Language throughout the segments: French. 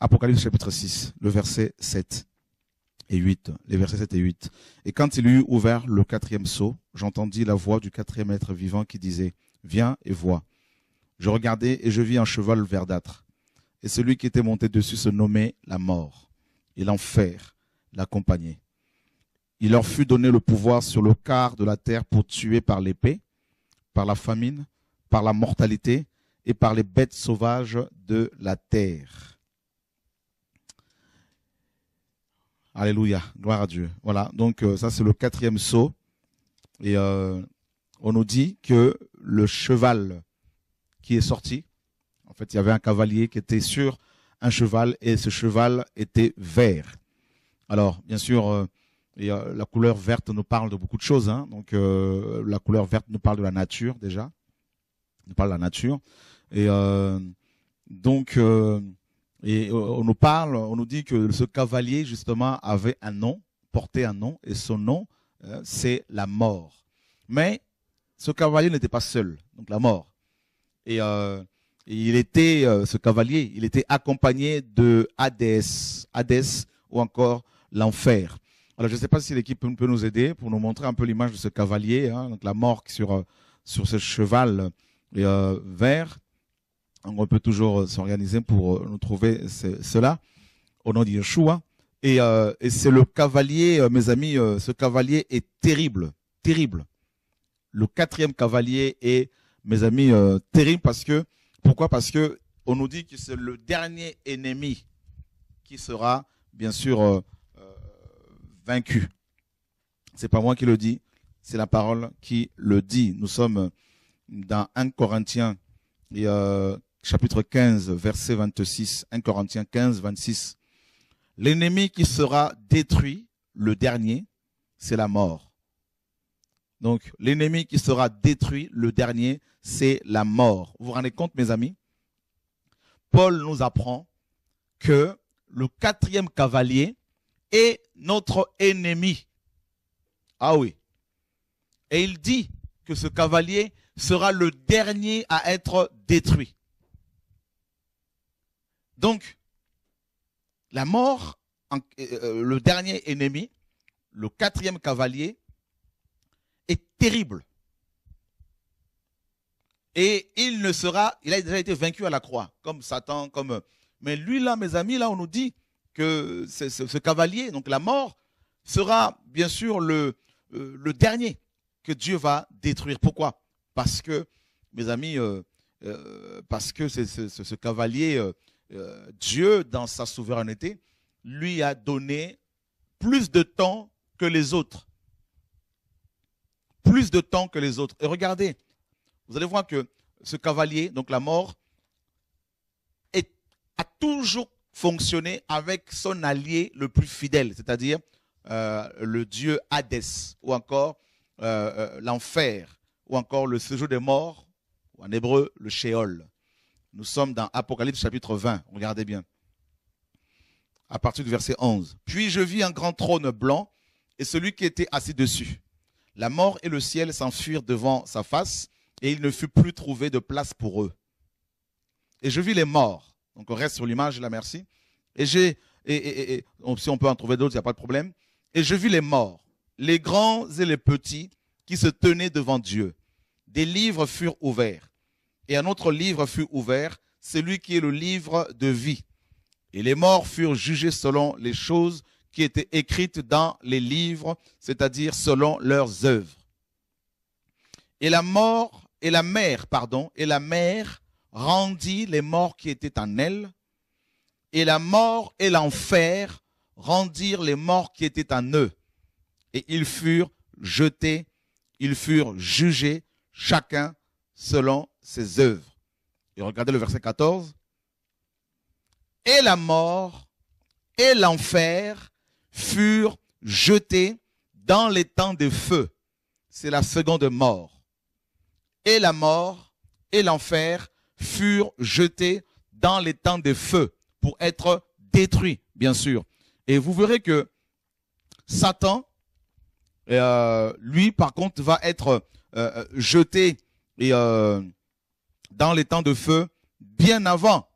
Apocalypse chapitre 6, le verset 7 et 8, les versets 7 et 8. Et quand il eut ouvert le quatrième sceau, j'entendis la voix du quatrième être vivant qui disait, Viens et vois. Je regardai et je vis un cheval verdâtre. Et celui qui était monté dessus se nommait la mort. Et l'enfer l'accompagnait. Il leur fut donné le pouvoir sur le quart de la terre pour tuer par l'épée, par la famine, par la mortalité et par les bêtes sauvages de la terre. Alléluia, gloire à Dieu. Voilà, donc euh, ça c'est le quatrième saut. Et euh, on nous dit que le cheval qui est sorti, en fait il y avait un cavalier qui était sur un cheval et ce cheval était vert. Alors bien sûr, euh, la couleur verte nous parle de beaucoup de choses. Hein. Donc la couleur verte nous parle de la nature déjà, nous parle de la nature. Et donc et euh, on nous parle, on nous dit que ce cavalier, justement, avait un nom, portait un nom, et son nom, euh, c'est la mort. Mais ce cavalier n'était pas seul, donc la mort. Et, euh, il était, euh, ce cavalier, il était accompagné de Hadès, Hadès ou encore l'enfer. Alors, je ne sais pas si l'équipe peut nous aider pour nous montrer un peu l'image de ce cavalier, hein, donc la mort sur, sur ce cheval vert on peut toujours euh, s'organiser pour euh, nous trouver cela au nom de Yeshua. Euh, et, c'est le cavalier, mes amis, ce cavalier est terrible, terrible. Le quatrième cavalier est, mes amis, terrible parce que, pourquoi Parce que on nous dit que c'est le dernier ennemi qui sera, bien sûr, vaincu. C'est pas moi qui le dis, c'est la parole qui le dit. Nous sommes dans 1 Corinthiens et, chapitre 15, verset 26, 1 Corinthiens 15, 26. L'ennemi qui sera détruit, le dernier, c'est la mort. Donc, l'ennemi qui sera détruit, le dernier, c'est la mort. Vous vous rendez compte, mes amis Paul nous apprend que le quatrième cavalier est notre ennemi. Ah oui. Et il dit que ce cavalier sera le dernier à être détruit. Donc, la mort, euh, euh, le dernier ennemi, le quatrième cavalier, est terrible. Et il ne sera, il a déjà été vaincu à la croix, comme Satan, comme. Mais lui là, mes amis, là, on nous dit que ce, cavalier, donc la mort, sera bien sûr euh, le, dernier que Dieu va détruire. Pourquoi Parce que, mes amis, parce que ce cavalier euh, dieu, dans sa souveraineté, lui a donné plus de temps que les autres. Plus de temps que les autres. Et regardez, vous allez voir que ce cavalier, donc la mort, a toujours fonctionné avec son allié le plus fidèle, c'est-à-dire euh, le dieu Hadès, ou encore euh, l'enfer, ou encore le séjour des morts, ou en hébreu, le Sheol. Nous sommes dans Apocalypse chapitre 20, regardez bien, à partir du verset 11. Puis je vis un grand trône blanc et celui qui était assis dessus. La mort et le ciel s'enfuirent devant sa face et il ne fut plus trouvé de place pour eux. Et je vis les morts. Donc on reste sur l'image, la merci. Et j'ai, et, et, si on peut en trouver d'autres, il n'y a pas de problème. Et je vis les morts, les grands et les petits, qui se tenaient devant Dieu. Des livres furent ouverts et un autre livre fut ouvert, celui qui est le livre de vie. Et les morts furent jugés selon les choses qui étaient écrites dans les livres, c'est-à-dire selon leurs œuvres. Et la mort, et la mer, pardon, et la mer rendit les morts qui étaient en elle, et la mort et l'enfer rendirent les morts qui étaient en eux. Et ils furent jetés, ils furent jugés, chacun selon ses œuvres. Et regardez le verset 14. Et la mort et l'enfer furent jetés dans les temps de feu. C'est la seconde mort. Et la mort et l'enfer furent jetés dans les temps de feu pour être détruits, bien sûr. Et vous verrez que Satan, euh, lui, par contre, va être euh, euh, jeté et dans les temps de feu bien avant.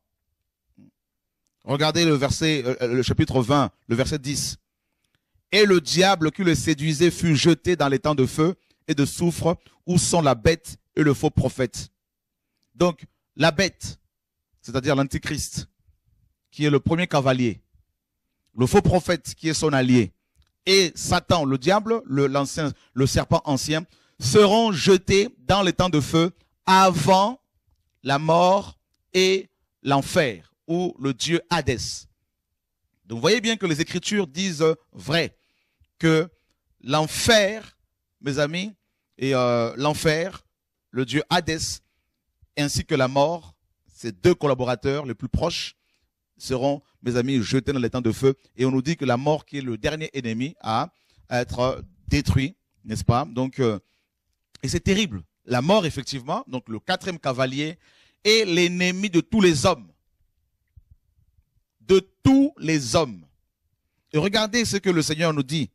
Regardez le verset, euh, euh, le chapitre 20, le verset 10. Et le diable qui le séduisait fut jeté dans les temps de feu et de soufre où sont la bête et le faux prophète. Donc, la bête, c'est-à-dire l'antichrist, qui est le premier cavalier, le faux prophète qui est son allié, et Satan, le diable, le, le serpent ancien, seront jetés dans les temps de feu avant la mort et l'enfer, ou le dieu Hadès. Donc vous voyez bien que les Écritures disent euh, vrai, que l'enfer, mes amis, et euh, l'enfer, le dieu Hadès, ainsi que la mort, ces deux collaborateurs les plus proches, seront, mes amis, jetés dans les temps de feu. Et on nous dit que la mort, qui est le dernier ennemi à être détruit, n'est-ce pas Donc, euh, et c'est terrible la mort, effectivement, donc le quatrième cavalier, est l'ennemi de tous les hommes. De tous les hommes. Et regardez ce que le Seigneur nous dit.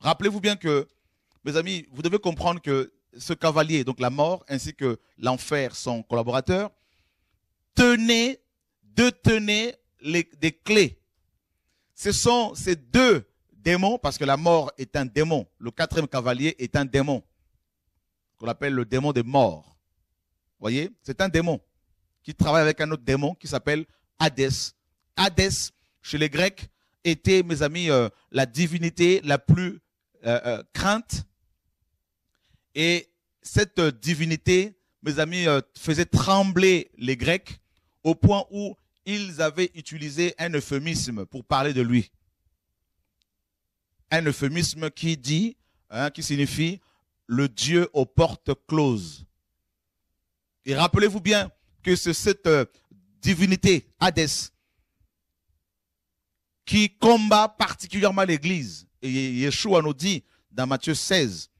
Rappelez-vous bien que, mes amis, vous devez comprendre que ce cavalier, donc la mort, ainsi que l'enfer, son collaborateur, tenez, détenez les, des clés. Ce sont ces deux démons, parce que la mort est un démon, le quatrième cavalier est un démon qu'on appelle le démon des morts. Vous Voyez, c'est un démon qui travaille avec un autre démon qui s'appelle Hadès. Hadès, chez les Grecs, était, mes amis, euh, la divinité la plus euh, euh, crainte. Et cette divinité, mes amis, faisait trembler les Grecs au point où ils avaient utilisé un euphémisme pour parler de lui. Un euphémisme qui dit, hein, qui signifie le Dieu aux portes closes. Et rappelez-vous bien que c'est cette euh, divinité, Hadès, qui combat particulièrement l'Église. Et Yeshua nous dit dans Matthieu 16,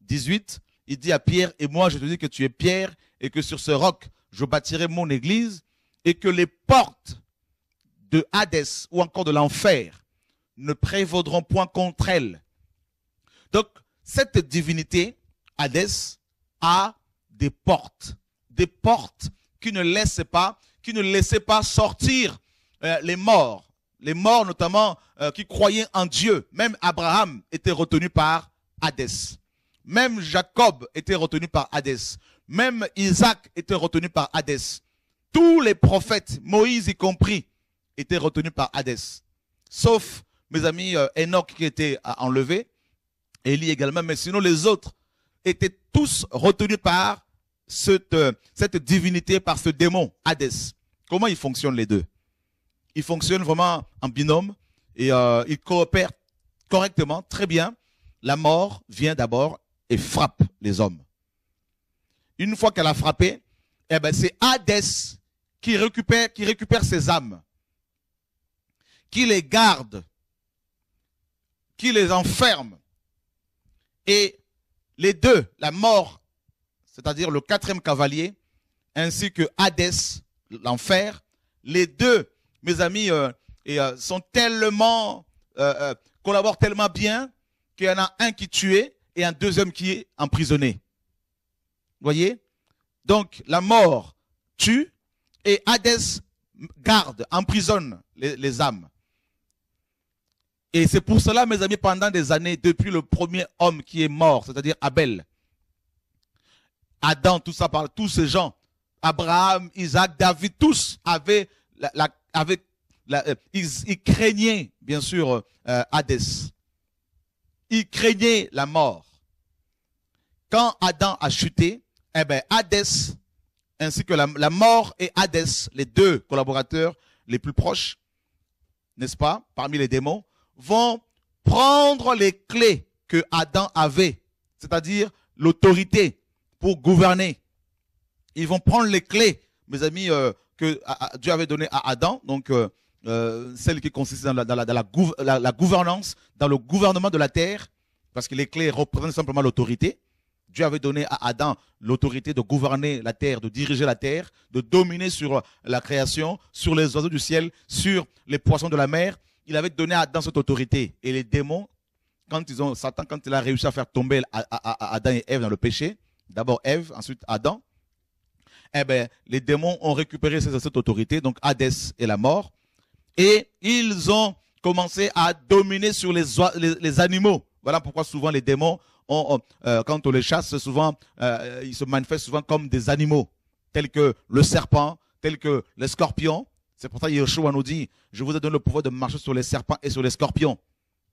18, il dit à Pierre, et moi je te dis que tu es Pierre, et que sur ce roc, je bâtirai mon Église, et que les portes de Hadès ou encore de l'enfer ne prévaudront point contre elle. Donc, cette divinité, Hadès, a des portes, des portes qui ne laissaient pas, qui ne laissaient pas sortir euh, les morts, les morts notamment euh, qui croyaient en Dieu. Même Abraham était retenu par Hadès. Même Jacob était retenu par Hadès. Même Isaac était retenu par Hadès. Tous les prophètes, Moïse y compris, étaient retenus par Hadès. Sauf, mes amis, euh, Enoch qui était enlevé, Élie également, mais sinon les autres étaient tous retenus par cette, euh, cette divinité, par ce démon, Hadès. Comment ils fonctionnent les deux Ils fonctionnent vraiment en binôme et euh, ils coopèrent correctement, très bien. La mort vient d'abord et frappe les hommes. Une fois qu'elle a frappé, eh ben c'est Hadès qui récupère, qui récupère ses âmes, qui les garde, qui les enferme et les deux, la mort, c'est-à-dire le quatrième cavalier, ainsi que Hadès, l'enfer, les deux, mes amis, euh, euh, sont tellement, euh, collaborent tellement bien qu'il y en a un qui est tué et un deuxième qui est emprisonné. Voyez Donc la mort tue et Hadès garde, emprisonne les âmes. Et c'est pour cela, mes amis, pendant des années, depuis le premier homme qui est mort, c'est-à-dire Abel, Adam, tout ça, par tous ces gens, Abraham, Isaac, David, tous avaient, la, la, euh, ils, craignaient, bien sûr, euh, Hadès. Ils craignaient la mort. Quand Adam a chuté, eh ben, Hadès, ainsi que la, mort et Hadès, les deux collaborateurs les plus proches, n'est-ce pas, parmi les démons, vont prendre les clés que Adam avait, c'est-à-dire l'autorité pour gouverner. Ils vont prendre les clés, mes amis, euh, que Dieu avait donné à Adam, donc celles euh, euh, celle qui consiste dans, la, gouvernance, dans le gouvernement de la terre, parce que les clés représentent simplement l'autorité. Dieu avait donné à Adam l'autorité de gouverner la terre, de diriger la terre, de dominer sur la création, sur les oiseaux du ciel, sur les poissons de la mer, il avait donné à Adam cette autorité. Et les démons, quand ils ont, Satan, quand il a réussi à faire tomber Adam et Ève dans le péché, d'abord Ève, ensuite Adam, eh bien, les démons ont récupéré cette autorité, donc Hadès et la mort, et ils ont commencé à dominer sur les, animaux. Voilà pourquoi souvent les démons, euh, quand on les chasse, souvent, euh, ils se manifestent souvent comme des animaux, tels que le serpent, tels que les scorpions, c'est pour ça que Yeshua nous dit, je vous ai donné le pouvoir de marcher sur les serpents et sur les scorpions.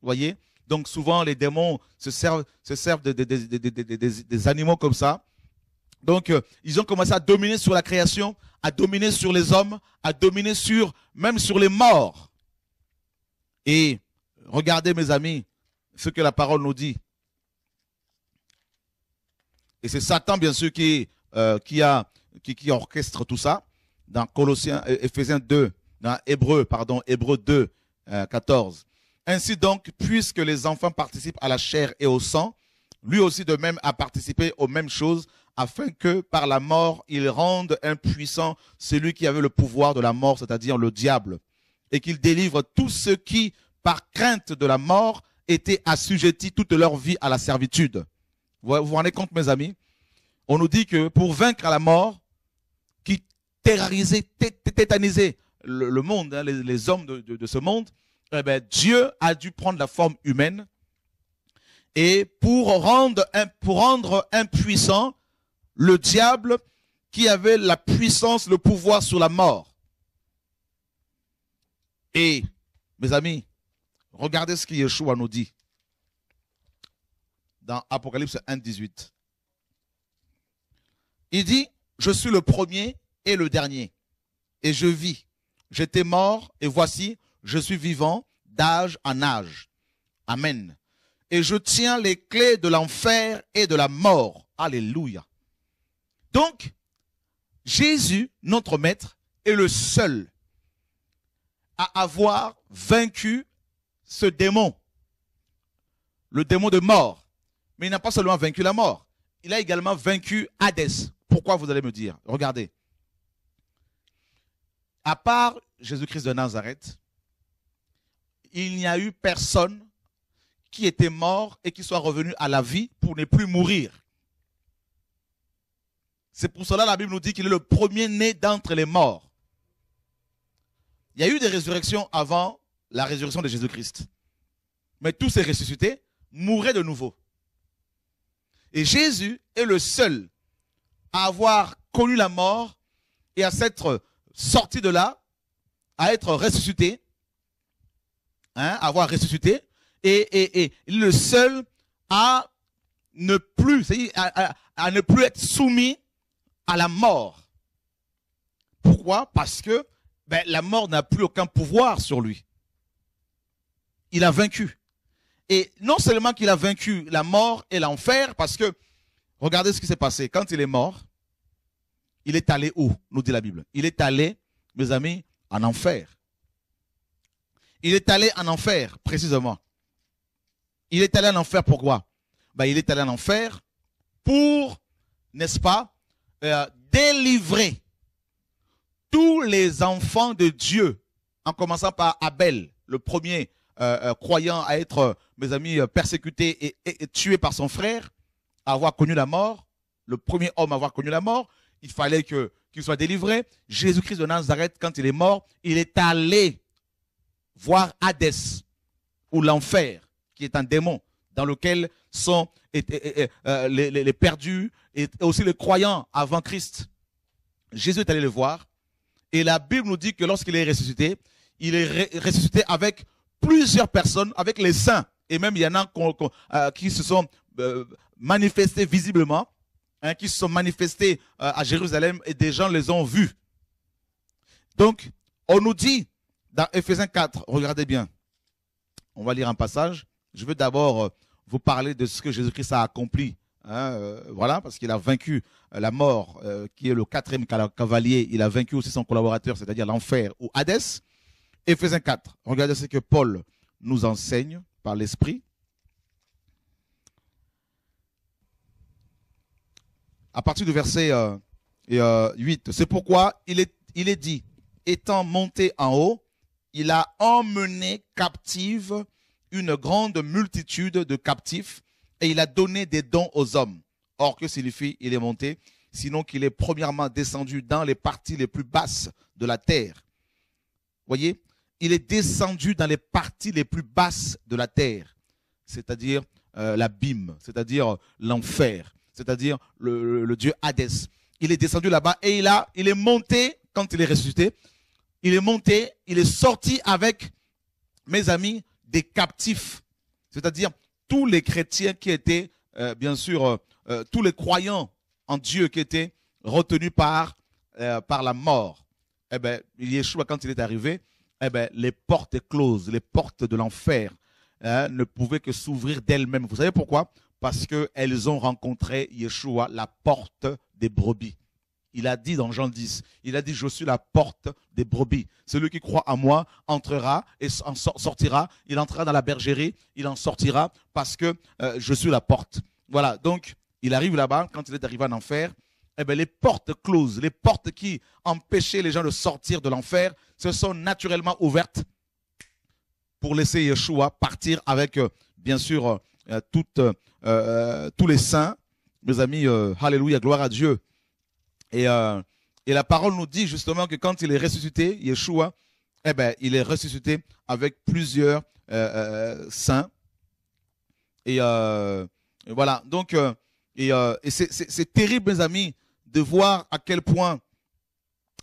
Vous voyez Donc souvent, les démons se servent, se servent des animaux comme ça. Donc, euh, ils ont commencé à dominer sur la création, à dominer sur les hommes, à dominer sur, même sur les morts. Et regardez, mes amis, ce que la parole nous dit. Et c'est Satan, bien sûr, qui euh, orchestre tout ça dans Colossiens, euh, Ephésiens 2, dans Hébreu, pardon, Hébreu 2, 14. Euh, Ainsi donc, puisque les enfants participent à la chair et au sang, lui aussi de même a participé aux mêmes choses, afin que par la mort, il rende impuissant celui qui avait le pouvoir de la mort, c'est-à-dire le diable, et qu'il délivre tous ceux qui, par crainte de la mort, étaient assujettis toute leur vie à la servitude. Vous vous rendez compte, mes amis On nous dit que pour vaincre la mort, terrorisé, tétanisé le, monde, hein, les, hommes de, ce monde, eh ben, Dieu a dû prendre la forme humaine et pour rendre, impuissant le diable qui avait la puissance, le pouvoir sur la mort. Et, mes amis, regardez ce que Yeshua nous dit dans Apocalypse 1, 18. Il dit, je suis le premier le dernier. Et je vis. J'étais mort et voici, je suis vivant d'âge en âge. Amen. Et je tiens les clés de l'enfer et de la mort. Alléluia. Donc, Jésus, notre Maître, est le seul à avoir vaincu ce démon, le démon de mort. Mais il n'a pas seulement vaincu la mort, il a également vaincu Hadès. Pourquoi vous allez me dire Regardez à part Jésus-Christ de Nazareth, il n'y a eu personne qui était mort et qui soit revenu à la vie pour ne plus mourir. C'est pour cela que la Bible nous dit qu'il est le premier né d'entre les morts. Il y a eu des résurrections avant la résurrection de Jésus-Christ. Mais tous ces ressuscités mouraient de nouveau. Et Jésus est le seul à avoir connu la mort et à s'être sorti de là, à être ressuscité, hein, à avoir ressuscité, et, le seul à ne plus, -à, ne plus être soumis à la mort. Pourquoi Parce que ben, la mort n'a plus aucun pouvoir sur lui. Il a vaincu. Et non seulement qu'il a vaincu la mort et l'enfer, parce que regardez ce qui s'est passé. Quand il est mort, il est allé où nous dit la Bible. Il est allé, mes amis, en enfer. Il est allé en enfer, précisément. Il est allé en enfer pourquoi Bah, ben, Il est allé en enfer pour, n'est-ce pas, euh, délivrer tous les enfants de Dieu, en commençant par Abel, le premier euh, euh, croyant à être, mes amis, persécuté et, et tué par son frère, à avoir connu la mort, le premier homme à avoir connu la mort, il fallait qu'il soit délivré. Jésus-Christ de Nazareth, quand il est mort, il est allé voir Hadès, ou l'enfer, qui est un démon, dans lequel sont euh, les, perdus et aussi les croyants avant Christ. Jésus est allé le voir, et la Bible nous dit que lorsqu'il est ressuscité, il est ressuscité avec plusieurs personnes, avec les saints, et même il y en a euh, qui se sont euh, manifestés visiblement Hein, qui se sont manifestés euh, à Jérusalem et des gens les ont vus. Donc, on nous dit dans Ephésiens 4, regardez bien, on va lire un passage. Je veux d'abord euh, vous parler de ce que Jésus-Christ a accompli. Hein, euh, voilà, parce qu'il a vaincu la mort, qui est le quatrième cavalier. Il a vaincu aussi son collaborateur, c'est-à-dire l'enfer ou Hadès. Ephésiens 4, regardez ce que Paul nous enseigne par l'Esprit. à partir du verset 8. Euh, euh, C'est pourquoi il est, dit, étant monté en haut, il a emmené captive une grande multitude de captifs et il a donné des dons aux hommes. Or, que signifie il est monté Sinon qu'il est premièrement descendu dans les parties les plus basses de la terre. Voyez Il est descendu dans les parties les plus basses de la terre, c'est-à-dire euh, l'abîme, c'est-à-dire l'enfer c'est-à-dire le, dieu Hadès. Il est descendu là-bas et il, il est monté quand il est ressuscité. Il est monté, il est sorti avec, mes amis, des captifs, c'est-à-dire tous les chrétiens qui étaient, euh, bien sûr, euh, euh, tous les croyants en Dieu qui étaient retenus par, par la mort. Eh bien, Yeshua, quand il est arrivé, eh bien, les portes closes, les portes de l'enfer hein, ne pouvaient que s'ouvrir d'elles-mêmes. Vous savez pourquoi parce qu'elles ont rencontré Yeshua, la porte des brebis. Il a dit dans Jean 10, il a dit, je suis la porte des brebis. Celui qui croit en moi entrera et en sortira. Il entrera dans la bergerie, il en sortira parce que euh, je suis la porte. Voilà, donc il arrive là-bas, quand il est arrivé en enfer, eh bien, les portes closes, les portes qui empêchaient les gens de sortir de l'enfer, se sont naturellement ouvertes pour laisser Yeshua partir avec, euh, bien sûr, euh, toute euh, euh, tous les saints. Mes amis, hallelujah, alléluia, gloire à Dieu. Euh, et, la parole nous dit justement que quand il est ressuscité, Yeshua, eh ben, il est ressuscité avec plusieurs saints. Et, voilà, donc, et, et c'est terrible, mes amis, de voir à quel point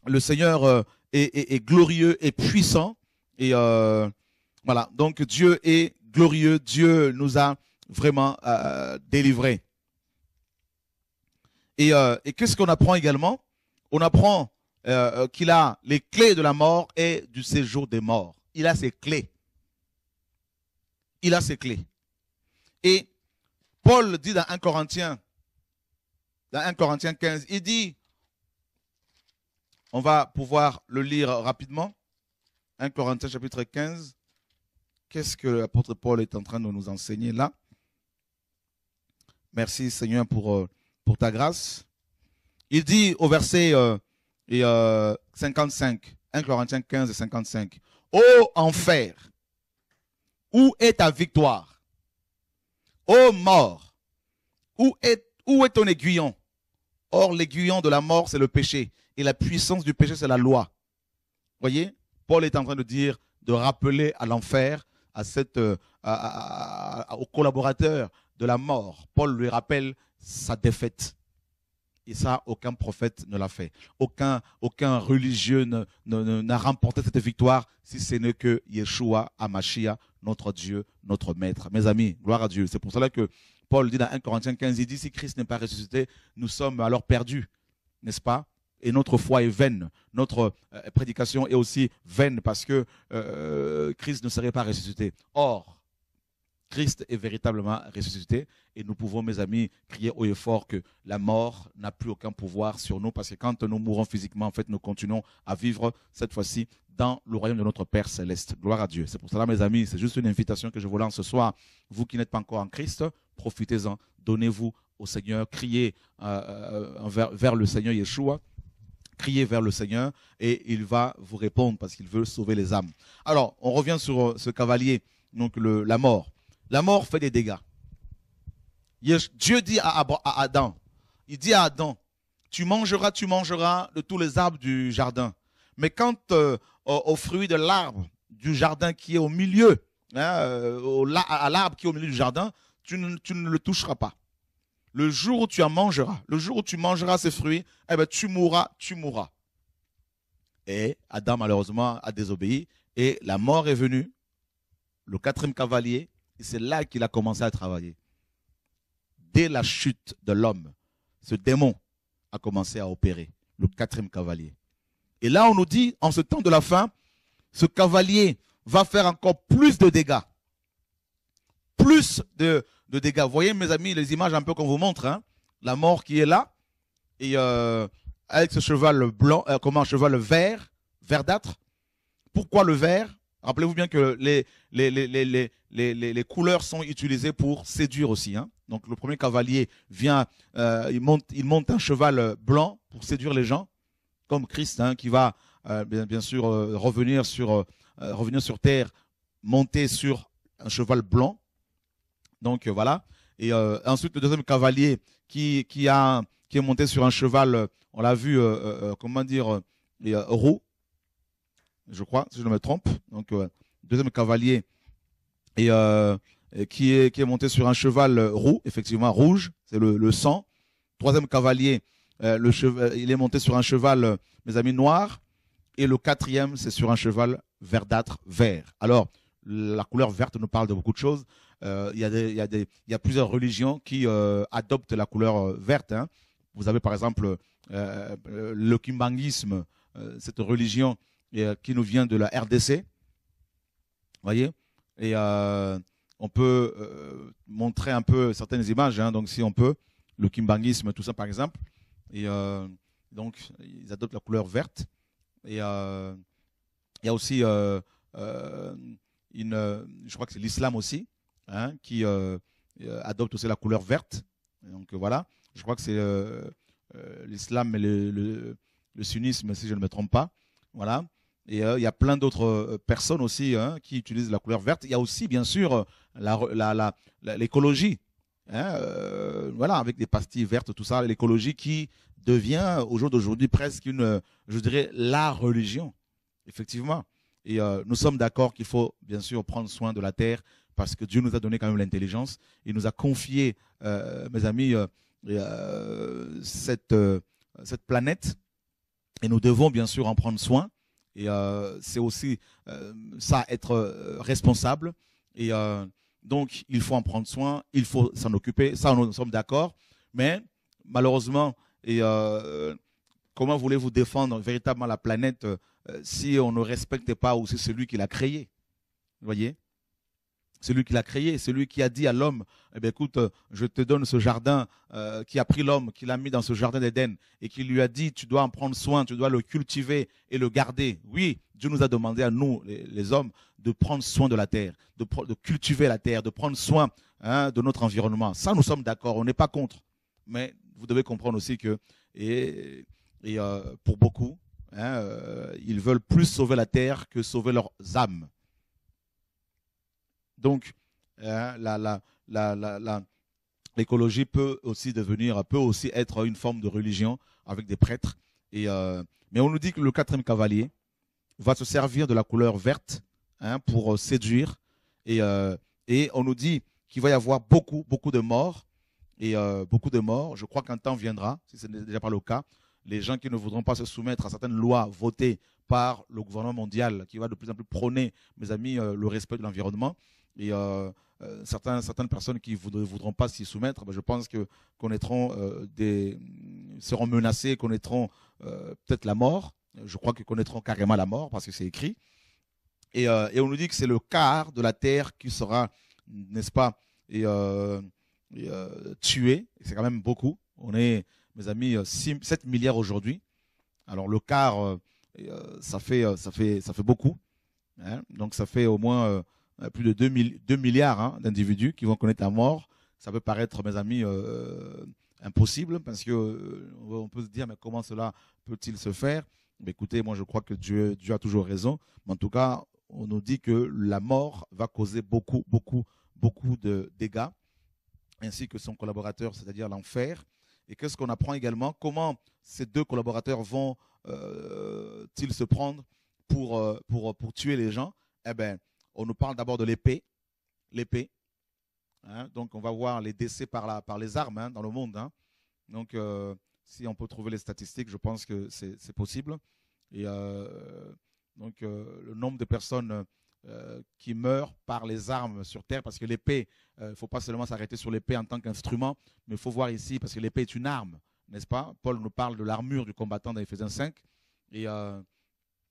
le Seigneur est glorieux et puissant. Et voilà, donc Dieu est glorieux, Dieu nous a vraiment euh, délivré. Euh, et, qu'est-ce qu'on apprend également On apprend euh, qu'il a les clés de la mort et du séjour des morts. Il a ses clés. Il a ses clés. Et Paul dit dans 1 Corinthiens, dans 1 Corinthiens 15, il dit, on va pouvoir le lire rapidement, 1 Corinthiens chapitre 15, qu'est-ce que l'apôtre Paul est en train de nous enseigner là Merci Seigneur euh, pour, ta grâce. Il dit au verset euh, et, 55, euh, 1 Corinthiens 15 et 55, Ô enfer, où est ta victoire Ô mort, où est, ton aiguillon Or, l'aiguillon de la mort, c'est le péché. Et la puissance du péché, c'est la loi. Voyez, Paul est en train de dire, de rappeler à l'enfer, à cette, à, aux collaborateurs, de la mort. Paul lui rappelle sa défaite. Et ça, aucun prophète ne l'a fait. Aucun, aucun religieux n'a remporté cette victoire, si ce n'est que Yeshua, Amashia, notre Dieu, notre Maître. Mes amis, gloire à Dieu. C'est pour cela que Paul dit dans 1 Corinthiens 15, il dit, si Christ n'est pas ressuscité, nous sommes alors perdus, n'est-ce pas Et notre foi est vaine, notre euh, prédication est aussi vaine parce que euh, Christ ne serait pas ressuscité. Or, Christ est véritablement ressuscité et nous pouvons, mes amis, crier haut et fort que la mort n'a plus aucun pouvoir sur nous parce que quand nous mourons physiquement, en fait, nous continuons à vivre cette fois-ci dans le royaume de notre Père céleste. Gloire à Dieu. C'est pour cela, mes amis, c'est juste une invitation que je vous lance ce soir. Vous qui n'êtes pas encore en Christ, profitez-en, donnez-vous au Seigneur, criez euh, euh, euh, vers, le Seigneur Yeshua criez vers le Seigneur et il va vous répondre parce qu'il veut sauver les âmes. Alors, on revient sur ce cavalier, donc le, la mort. La mort fait des dégâts. Dieu dit à Adam, il dit à Adam, tu mangeras, tu mangeras de tous les arbres du jardin. Mais quant euh, aux au, fruit de l'arbre du jardin qui est au milieu, hein, euh, à l'arbre qui est au milieu du jardin, tu ne, le toucheras pas. Le jour où tu en mangeras, le jour où tu mangeras ces fruits, eh ben, tu mourras, tu mourras. Et Adam, malheureusement, a désobéi et la mort est venue. Le quatrième cavalier, et c'est là qu'il a commencé à travailler. Dès la chute de l'homme, ce démon a commencé à opérer, le quatrième cavalier. Et là, on nous dit, en ce temps de la fin, ce cavalier va faire encore plus de dégâts. Plus de, dégâts. voyez, mes amis, les images un peu qu'on vous montre. Hein. la mort qui est là. Et euh, avec ce cheval blanc, euh, comment un cheval vert, verdâtre. Pourquoi le vert Rappelez-vous bien que les, les, couleurs sont utilisées pour séduire aussi. Hein. Donc le premier cavalier vient, euh, il, monte, il monte un cheval euh, blanc pour séduire les gens, comme Christ hein, qui va euh, bien, sûr revenir, sur, revenir sur terre, monter sur un cheval blanc. Donc voilà. Et ensuite le deuxième cavalier qui, a, qui est monté sur un cheval, on l'a vu, comment dire, roux, je crois, si je ne me trompe. Donc, euh, deuxième cavalier, euh, et, qui, est, qui est monté sur un cheval euh, roux, effectivement, rouge, c'est le, sang. Troisième cavalier, le cheval, il est monté sur un cheval, mes amis, noir. Et le quatrième, c'est sur un cheval verdâtre, vert. Alors, la couleur verte nous parle de beaucoup de choses. Il y, a plusieurs religions qui adoptent la couleur verte. Hein. Vous avez par exemple le kimbangisme, cette religion et, euh, qui nous vient de la RDC. voyez Et euh, on peut euh, montrer un peu certaines images, hein, donc si on peut, le kimbangisme, tout ça par exemple. Et donc, ils adoptent la couleur verte. Et il y a aussi une, je crois que c'est l'islam aussi, hein, qui adopte aussi la couleur verte. Donc voilà, je crois que c'est l'islam et le, le, sunnisme, si je ne me trompe pas. Voilà. Et euh, il y a plein d'autres euh, personnes aussi hein, qui utilisent la couleur verte. Il y a aussi, bien sûr, l'écologie. Hein, euh, voilà, avec des pastilles vertes, tout ça, l'écologie qui devient au jour d'aujourd'hui presque une, je dirais, la religion, effectivement. Et nous sommes d'accord qu'il faut bien sûr prendre soin de la terre parce que Dieu nous a donné quand même l'intelligence. Il nous a confié, mes amis, cette, cette planète et nous devons bien sûr en prendre soin. Et euh, c'est aussi euh, ça, être euh, responsable. Et donc, il faut en prendre soin, il faut s'en occuper. Ça, nous sommes d'accord. Mais malheureusement, et, comment voulez-vous défendre véritablement la planète si on ne respecte pas aussi celui qui l'a créée Vous voyez celui qui l'a créé, celui qui a dit à l'homme, eh écoute, euh, je te donne ce jardin, euh, qui a pris l'homme, qui l'a mis dans ce jardin d'Éden, et qui lui a dit, tu dois en prendre soin, tu dois le cultiver et le garder. Oui, Dieu nous a demandé à nous, les, hommes, de prendre soin de la terre, de, cultiver la terre, de prendre soin hein, de notre environnement. Ça, nous sommes d'accord, on n'est pas contre. Mais vous devez comprendre aussi que, et, et euh, pour beaucoup, hein, ils veulent plus sauver la terre que sauver leurs âmes. Donc, hein, la, l'écologie peut aussi devenir, peut aussi être une forme de religion avec des prêtres. Et, euh, mais on nous dit que le quatrième cavalier va se servir de la couleur verte hein, pour euh, séduire. Et, euh, et, on nous dit qu'il va y avoir beaucoup, beaucoup de morts. Et beaucoup de morts. Je crois qu'un temps viendra, si ce n'est déjà pas le cas, les gens qui ne voudront pas se soumettre à certaines lois votées par le gouvernement mondial, qui va de plus en plus prôner, mes amis, le respect de l'environnement, et euh, certains, certaines personnes qui ne voudront, pas s'y soumettre, ben je pense que connaîtront euh, des, seront menacées, connaîtront euh, peut-être la mort. Je crois qu'ils connaîtront carrément la mort parce que c'est écrit. Et, et, on nous dit que c'est le quart de la terre qui sera, n'est-ce pas, et, tué. C'est quand même beaucoup. On est, mes amis, 7 milliards aujourd'hui. Alors le quart, ça fait, ça fait, ça fait beaucoup. Hein. Donc ça fait au moins euh, plus de 2, milliards hein, d'individus qui vont connaître la mort. Ça peut paraître, mes amis, euh, impossible parce que euh, on peut se dire mais comment cela peut-il se faire Écoutez, moi je crois que Dieu, a toujours raison. Mais en tout cas, on nous dit que la mort va causer beaucoup, beaucoup, beaucoup de dégâts, ainsi que son collaborateur, c'est-à-dire l'enfer. Et qu'est-ce qu'on apprend également Comment ces deux collaborateurs vont-ils se prendre pour, pour, pour tuer les gens Eh bien, on nous parle d'abord de l'épée, l'épée. Hein. donc on va voir les décès par, les armes hein, dans le monde. Hein. Donc euh, si on peut trouver les statistiques, je pense que c'est possible. Et euh, donc euh, le nombre de personnes qui meurent par les armes sur Terre, parce que l'épée, il ne faut pas seulement s'arrêter sur l'épée en tant qu'instrument, mais il faut voir ici, parce que l'épée est une arme, n'est-ce pas Paul nous parle de l'armure du combattant dans Ephésiens 5. Et vous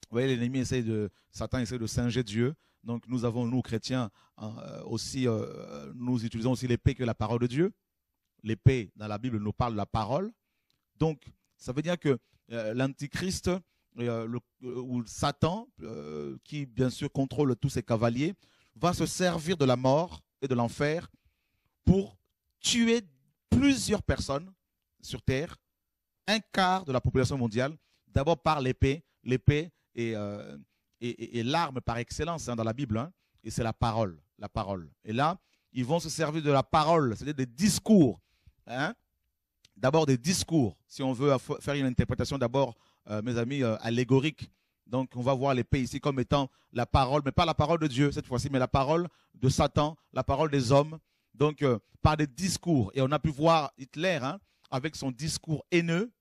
voyez, l'ennemi essaie de, Satan essaie de singer Dieu donc nous avons, nous chrétiens, hein, euh, aussi, euh, nous utilisons aussi l'épée que la parole de Dieu. L'épée dans la Bible nous parle de la parole. Donc ça veut dire que euh, l'antichrist ou Satan, qui bien sûr contrôle tous ses cavaliers, va se servir de la mort et de l'enfer pour tuer plusieurs personnes sur Terre, un quart de la population mondiale, d'abord par l'épée. L'épée et et, l'arme par excellence hein, dans la Bible, hein, et c'est la parole, la parole. Et là, ils vont se servir de la parole, c'est-à-dire des discours. Hein. d'abord des discours, si on veut faire une interprétation d'abord, euh, mes amis, euh, allégorique. Donc on va voir les pays ici comme étant la parole, mais pas la parole de Dieu cette fois-ci, mais la parole de Satan, la parole des hommes. Donc euh, par des discours. Et on a pu voir Hitler avec son discours haineux.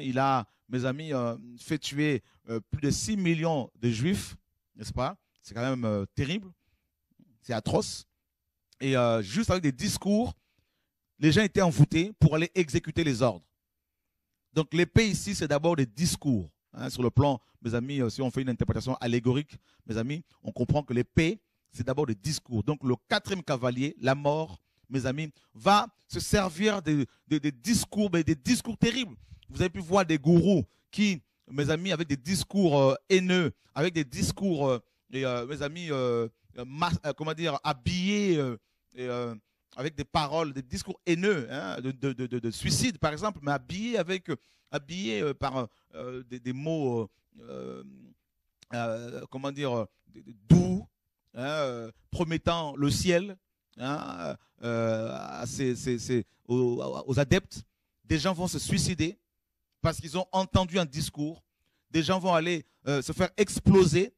il a mes amis, euh, fait tuer euh, plus de 6 millions de juifs, n'est-ce pas C'est quand même euh, terrible, c'est atroce. Et juste avec des discours, les gens étaient envoûtés pour aller exécuter les ordres. Donc l'épée ici, c'est d'abord des discours. Hein. sur le plan, mes amis, si on fait une interprétation allégorique, mes amis, on comprend que l'épée, c'est d'abord des discours. Donc le quatrième cavalier, la mort, mes amis, va se servir des, discours, des discours terribles. Vous avez pu voir des gourous qui, mes amis, avec des discours euh, haineux, avec des discours, euh, euh, mes amis, comment dire, habillés, avec des paroles, des discours haineux, hein, de, suicide par exemple, mais habillés avec, par des, mots, comment dire, doux, hein, promettant le ciel, Hein, euh, euh, aux, adeptes. Des gens vont se suicider parce qu'ils ont entendu un discours. Des gens vont aller euh, se faire exploser,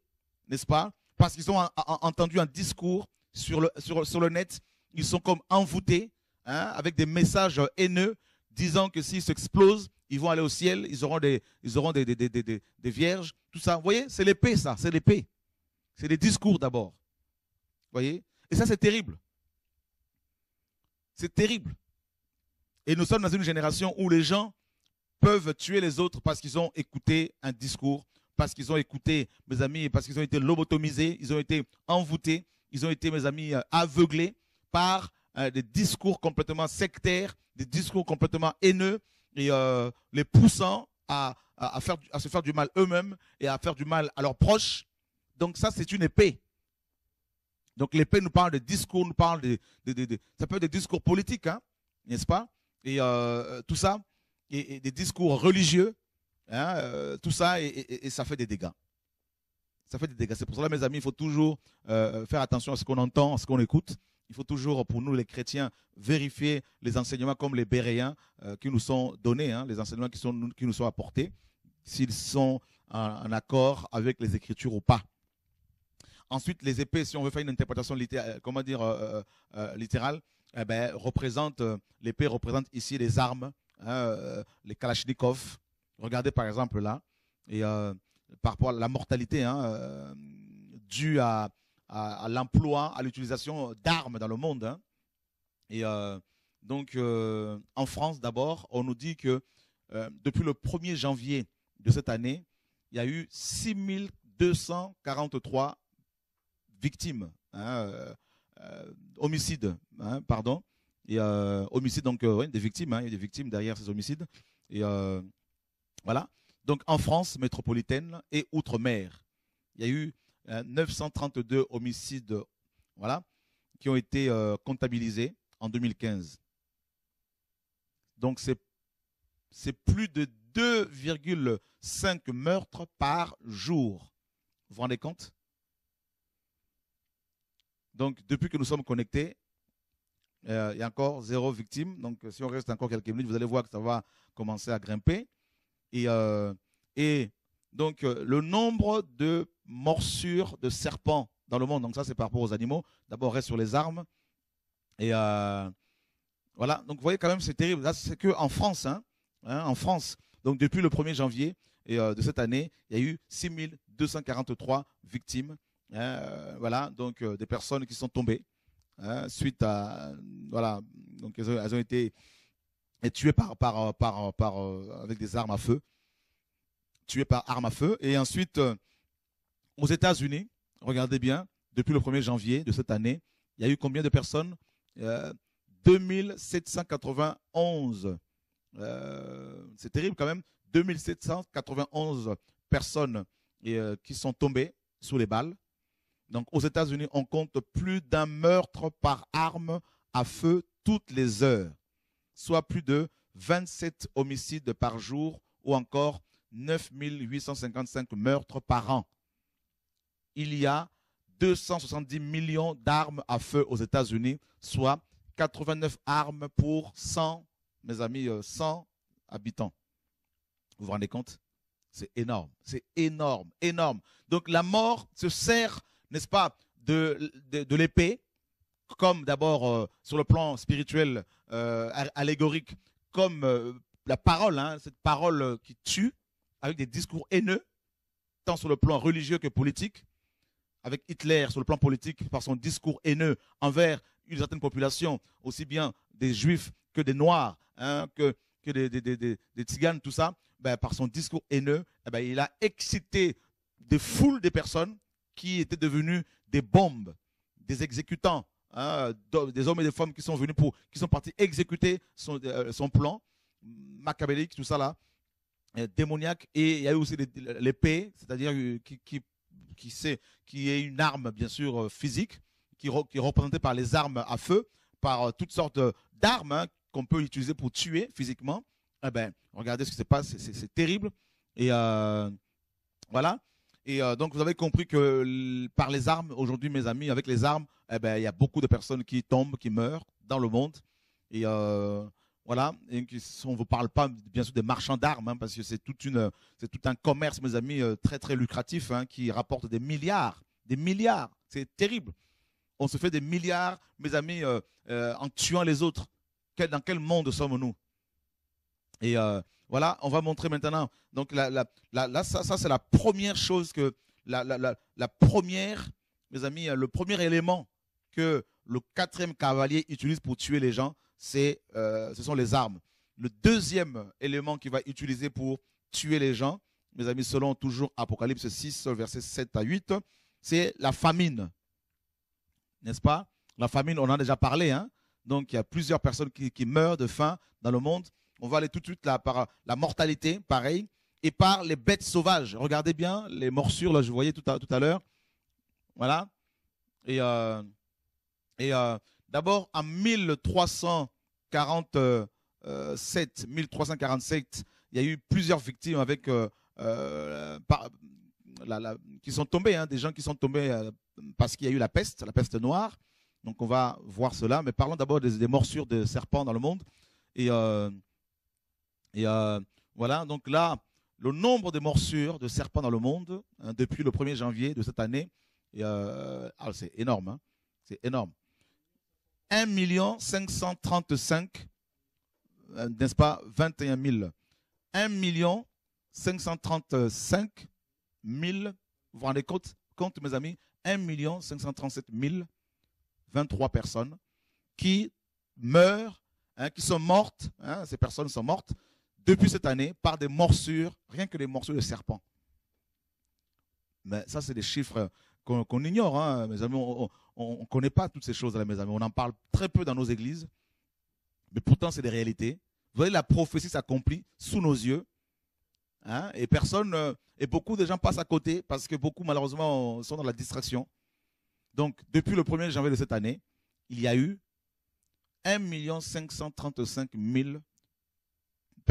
n'est-ce pas Parce qu'ils ont entendu un discours sur le, sur, le net. Ils sont comme envoûtés hein, avec des messages haineux disant que s'ils s'explosent, ils vont aller au ciel, ils auront des, ils auront des, des, des vierges, tout ça. Vous voyez, c'est l'épée, ça, c'est l'épée. C'est les discours d'abord. Vous voyez Et ça, c'est terrible. C'est terrible. Et nous sommes dans une génération où les gens peuvent tuer les autres parce qu'ils ont écouté un discours, parce qu'ils ont écouté, mes amis, parce qu'ils ont été lobotomisés, ils ont été envoûtés, ils ont été, mes amis, euh, aveuglés par euh, des discours complètement sectaires, des discours complètement haineux et euh, les poussant à, à se faire du mal eux-mêmes et à faire du mal à leurs proches. Donc ça, c'est une épée. Donc l'épée nous parle de discours, nous parle de, ça peut être des discours politiques, hein, n'est-ce pas Et euh, tout ça, et, des discours religieux, hein, euh, tout ça, et, ça fait des dégâts. Ça fait des dégâts. C'est pour cela, mes amis, il faut toujours euh, faire attention à ce qu'on entend, à ce qu'on écoute. Il faut toujours, pour nous les chrétiens, vérifier les enseignements comme les Béréens qui nous sont donnés, hein, les enseignements qui, nous sont apportés, s'ils sont en accord avec les Écritures ou pas. Ensuite, les épées, si on veut faire une interprétation littérale, euh, comment dire, euh, euh, littérale, eh ben, représente, l'épée représente ici les armes, hein, les kalachnikovs. Regardez par exemple là, et par rapport à la mortalité hein, due à, l'emploi, à l'utilisation d'armes dans le monde. Hein. Et donc, en France d'abord, on nous dit que depuis le 1er janvier de cette année, il y a eu 6243 victimes, hein, euh, euh, homicides, hein, pardon, et euh, donc des victimes, hein, il y a des victimes derrière ces homicides. Et voilà. Donc en France métropolitaine et outre-mer, il y a eu 932 homicides voilà, qui ont été comptabilisés en 2015. Donc c'est plus de 2,5 meurtres par jour. Vous vous rendez compte donc, depuis que nous sommes connectés, euh, il y a encore zéro victime. Donc, euh, si on reste encore quelques minutes, vous allez voir que ça va commencer à grimper. Et, euh, et donc, le nombre de morsures de serpents dans le monde, donc ça, c'est par rapport aux animaux. D'abord, reste sur les armes. Et voilà. Donc, vous voyez quand même, c'est terrible. Là, c'est qu'en France. Hein, hein, en France. Donc, depuis le 1er janvier et, de cette année, il y a eu 6243 victimes Hein, euh, voilà, donc euh, des personnes qui sont tombées hein, suite à voilà, donc elles ont, été tuées par par euh, avec des armes à feu, tuées par armes à feu. Et ensuite, aux États-Unis, regardez bien, depuis le 1er janvier de cette année, il y a eu combien de personnes 2791. C'est terrible quand même. 2791 personnes qui sont tombées sous les balles donc aux États-Unis, on compte plus d'un meurtre par arme à feu toutes les heures, soit plus de 27 homicides par jour ou encore 9855 meurtres par an. Il y a 270 millions d'armes à feu aux États-Unis, soit 89 armes pour 100, mes amis, 100 euh, habitants. Vous vous rendez compte C'est énorme, c'est énorme, énorme. Donc la mort se sert n'est-ce pas, de, l'épée, comme d'abord euh, sur le plan spirituel, euh, allégorique, comme euh, la parole, hein, cette parole qui tue, avec des discours haineux, tant sur le plan religieux que politique, avec Hitler sur le plan politique par son discours haineux envers une certaine population, aussi bien des juifs que des noirs, hein, que, que des, des, tziganes, tout ça, ben, par son discours haineux, eh ben, il a excité des foules de personnes qui étaient devenus des bombes, des exécutants, hein, des hommes et des femmes qui sont venus pour, qui sont partis exécuter son, euh, plan machiavélique, tout ça là, euh, démoniaque. Et il y a eu aussi l'épée, c'est-à-dire euh, qui, qui, qui, qui est une arme, bien sûr, physique, qui, est représentée par les armes à feu, par toutes sortes d'armes hein, qu'on peut utiliser pour tuer physiquement. Eh ben, regardez ce qui se passe, c'est terrible. Et voilà. Et euh, donc, vous avez compris que par les armes, aujourd'hui, mes amis, avec les armes, eh ben, il y a beaucoup de personnes qui tombent, qui meurent dans le monde. Et euh, voilà. Et on ne vous parle pas, bien sûr, des marchands d'armes, hein, parce que c'est tout un commerce, mes amis, euh, très, très lucratif, hein, qui rapporte des milliards. Des milliards. C'est terrible. On se fait des milliards, mes amis, en tuant les autres. dans quel monde sommes-nous Et voilà, on va montrer maintenant. Donc là, ça, c'est la première chose que, la, première, mes amis, euh, le premier élément que le quatrième cavalier utilise pour tuer les gens, euh, ce sont les armes. Le deuxième élément qu'il va utiliser pour tuer les gens, mes amis, selon toujours Apocalypse 6, versets 7 à 8, c'est la famine. N'est-ce pas La famine, on en a déjà parlé. Hein? Donc, il y a plusieurs personnes qui meurent de faim dans le monde. On va aller tout de suite là par la mortalité, pareil, et par les bêtes sauvages. Regardez bien les morsures, là, je voyais tout à, tout à l'heure. Voilà. Et, euh, et euh, d'abord, en 1347, 1347, il y a eu plusieurs victimes avec, euh, qui sont tombées, hein, des gens qui sont tombés parce qu'il y a eu la peste, la peste noire. Donc on va voir cela. Mais parlons d'abord des, morsures de serpents dans le monde. Et et euh, voilà, donc là, le nombre de morsures de serpents dans le monde hein, depuis le 1er janvier de cette année, euh, c'est énorme, hein, c'est énorme. 1 euh, n'est-ce pas, 21 000. 1 000, vous vous rendez compte, compte mes amis, 1 537 23 personnes qui meurent, hein, qui sont mortes, ces personnes sont mortes, depuis cette année par des morsures, rien que les morsures de serpents. Mais ça, c'est des chiffres qu'on ignore, hein, mes amis. On ne connaît pas toutes ces choses-là, mes amis. On en parle très peu dans nos églises, mais pourtant, c'est des réalités. Vous voyez, la prophétie s'accomplit sous nos yeux. Hein, et personne, euh, et beaucoup de gens passent à côté parce que beaucoup, malheureusement, sont dans la distraction. Donc, depuis le 1er janvier de cette année, il y a eu 1 535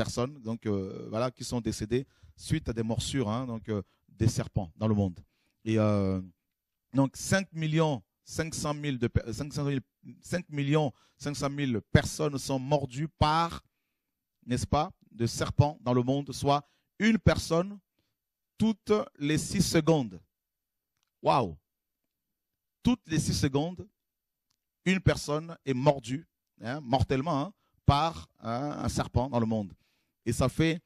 personnes donc, euh, voilà, qui sont décédées suite à des morsures hein, donc, euh, des serpents dans le monde. Et euh, donc 5 millions 500 000, de, 500 5 millions personnes sont mordues par, n'est-ce pas, de serpents dans le monde, soit une personne toutes les 6 secondes. Waouh Toutes les 6 secondes, une personne est mordue, hein, mortellement, hein, par un serpent dans le monde. Et ça fait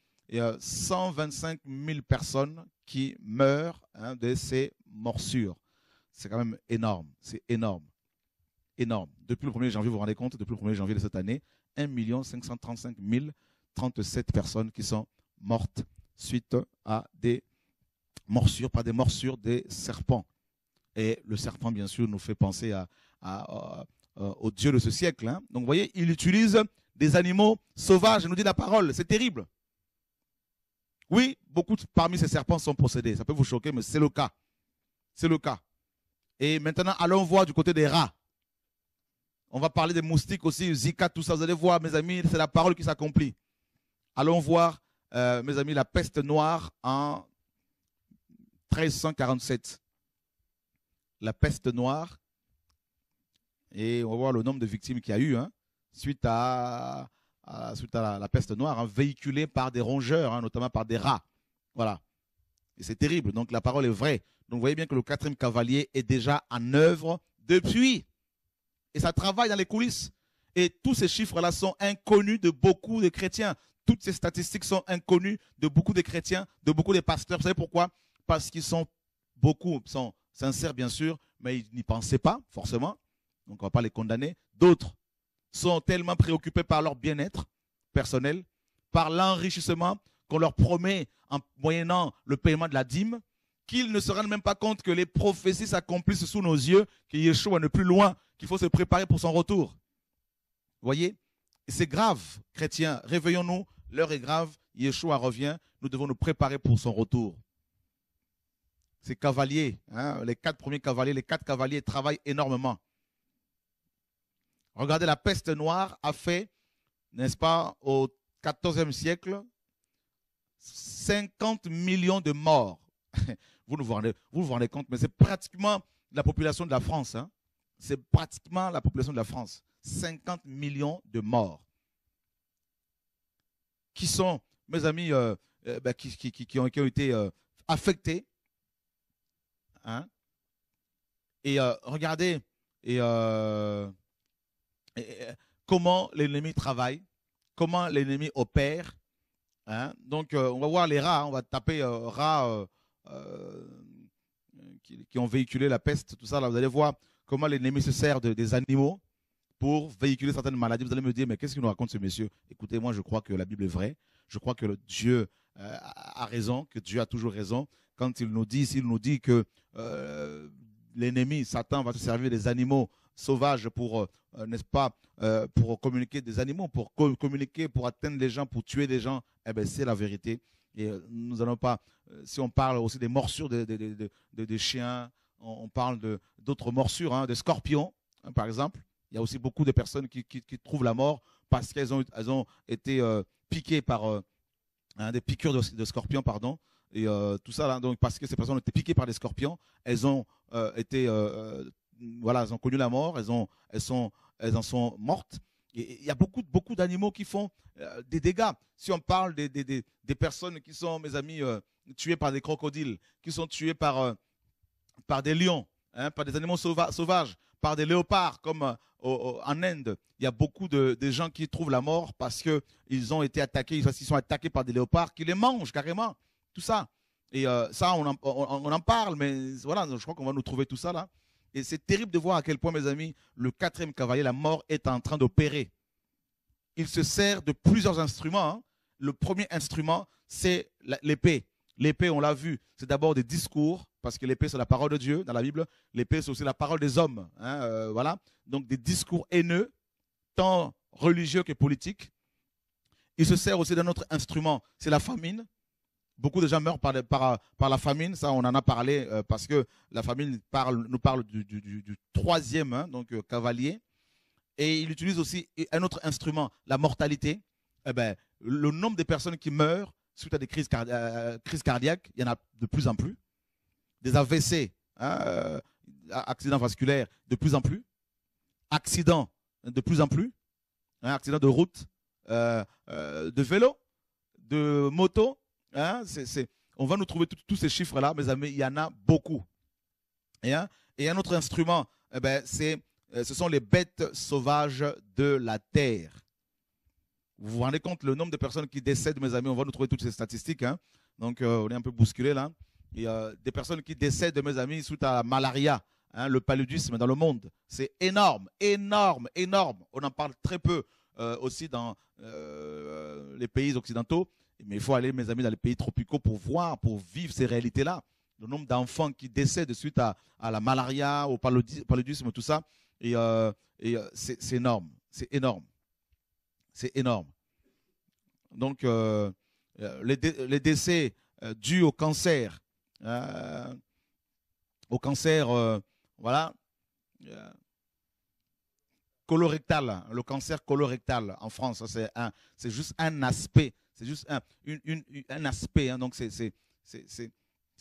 125 000 personnes qui meurent hein, de ces morsures. C'est quand même énorme. C'est énorme. Énorme. Depuis le 1er janvier, vous vous rendez compte, depuis le 1er janvier de cette année, 1 535 037 personnes qui sont mortes suite à des morsures, pas des morsures des serpents. Et le serpent, bien sûr, nous fait penser euh, euh, au Dieu de ce siècle. Hein. Donc, vous voyez, il utilise des animaux sauvages, nous dit la parole. C'est terrible. Oui, beaucoup parmi ces serpents sont possédés. Ça peut vous choquer, mais c'est le cas. C'est le cas. Et maintenant, allons voir du côté des rats. On va parler des moustiques aussi, Zika, tout ça. Vous allez voir, mes amis, c'est la parole qui s'accomplit. Allons voir, euh, mes amis, la peste noire en 1347. La peste noire. Et on va voir le nombre de victimes qu'il y a eu. Hein suite à, suite à la, peste noire, hein, véhiculée par des rongeurs, hein, notamment par des rats. Voilà. Et c'est terrible. Donc la parole est vraie. Donc vous voyez bien que le quatrième cavalier est déjà en œuvre depuis. Et ça travaille dans les coulisses. Et tous ces chiffres-là sont inconnus de beaucoup de chrétiens. Toutes ces statistiques sont inconnues de beaucoup de chrétiens, de beaucoup de pasteurs. Vous savez pourquoi Parce qu'ils sont beaucoup, sont sincères bien sûr, mais ils n'y pensaient pas forcément. Donc on ne va pas les condamner. D'autres sont tellement préoccupés par leur bien-être personnel, par l'enrichissement qu'on leur promet en moyennant le paiement de la dîme, qu'ils ne se rendent même pas compte que les prophéties s'accomplissent sous nos yeux, que Yeshua n'est plus loin, qu'il faut se préparer pour son retour. Voyez C'est grave, chrétiens. Réveillons-nous, l'heure est grave, Yeshua revient, nous devons nous préparer pour son retour. Ces cavaliers, hein, les quatre premiers cavaliers, les quatre cavaliers travaillent énormément. Regardez, la peste noire a fait, n'est-ce pas, au XIVe siècle, 50 millions de morts. Vous vous rendez, vous rendez compte, mais c'est pratiquement la population de la France. Hein. C'est pratiquement la population de la France. 50 millions de morts. Qui sont, mes amis, euh, euh, bah, qui, ont, été euh, affectés. Hein. Et regardez, et euh, comment l'ennemi travaille, comment l'ennemi opère. Hein. Donc, euh, on va voir les rats, hein. on va taper euh, rats qui, ont véhiculé la peste, tout ça. Là, vous allez voir comment l'ennemi se sert des animaux pour véhiculer certaines maladies. Vous allez me dire, mais qu'est-ce qu'il nous raconte ce monsieur Écoutez, moi, je crois que la Bible est vraie. Je crois que Dieu a raison, que Dieu a toujours raison. Quand il nous dit, s'il nous dit que l'ennemi, Satan, va se servir des animaux sauvages pour, euh, euh, n'est-ce pas, euh, pour communiquer des animaux, pour communiquer, pour atteindre les gens, pour tuer des gens. Eh bien, c'est la vérité. Et nous n'allons pas, si on parle aussi des morsures des chiens, on, parle d'autres morsures, hein, des scorpions, hein, par exemple. Il y a aussi beaucoup de personnes qui, trouvent la mort parce qu'elles ont, ont été piquées par hein, des piqûres de, scorpions, pardon et euh, tout ça là. Donc parce que ces personnes ont été piquées par des scorpions, elles ont euh, été euh, voilà, elles ont connu la mort, elles ont elles sont elles en sont mortes. Et il y a beaucoup beaucoup d'animaux qui font des dégâts. Si on parle des, des, des, personnes qui sont mes amis tuées par des crocodiles, qui sont tuées par par des lions, hein, par des animaux sauvages, par des léopards comme en Inde, il y a beaucoup de, gens qui trouvent la mort parce que ils ont été attaqués, ils sont attaqués par des léopards qui les mangent carrément tout ça. Et euh, ça, on en, parle, mais voilà, je crois qu'on va nous trouver tout ça là. Et c'est terrible de voir à quel point, mes amis, le quatrième cavalier, la mort, est en train d'opérer. Il se sert de plusieurs instruments. Hein. Le premier instrument, c'est l'épée. L'épée, on l'a vu, c'est d'abord des discours, parce que l'épée, c'est la parole de Dieu dans la Bible. L'épée, c'est aussi la parole des hommes. Hein, euh, voilà. Donc, des discours haineux, tant religieux que politiques. Il se sert aussi d'un autre instrument, c'est la famine. Beaucoup de gens meurent par, la famine, ça on en a parlé euh, parce que la famine nous parle du, troisième, hein, donc euh, cavalier. Et il utilise aussi un autre instrument, la mortalité. Eh ben, le nombre de personnes qui meurent suite à des crises, euh, cardiaques, il y en a de plus en plus. Des AVC, hein, accidents vasculaires, de plus en plus. Accidents, de plus en plus. Hein, accidents de route, de vélo, de moto, Hein, on va nous trouver tous ces chiffres-là, mes amis, il y en a beaucoup. Et, un autre instrument, eh ben, c'est, euh, ce sont les bêtes sauvages de la terre. Vous vous rendez compte le nombre de personnes qui décèdent, mes amis, on va nous trouver toutes ces statistiques. Hein. Donc euh, on est un peu bousculé là. Il y a des personnes qui décèdent, mes amis, sous la malaria, hein, le paludisme dans le monde. C'est énorme, énorme, énorme. On en parle très peu euh, aussi dans les pays occidentaux. Mais il faut aller, mes amis, dans les pays tropicaux pour voir, pour vivre ces réalités-là. Le nombre d'enfants qui décèdent suite à, la malaria, au paludisme, tout ça, et, euh, euh, c'est énorme, c'est énorme, c'est énorme. Donc, euh, les, décès dus au cancer, au cancer, voilà, colorectal, le cancer colorectal en France, c'est juste un aspect c'est juste un, aspect. Hein. donc, c'est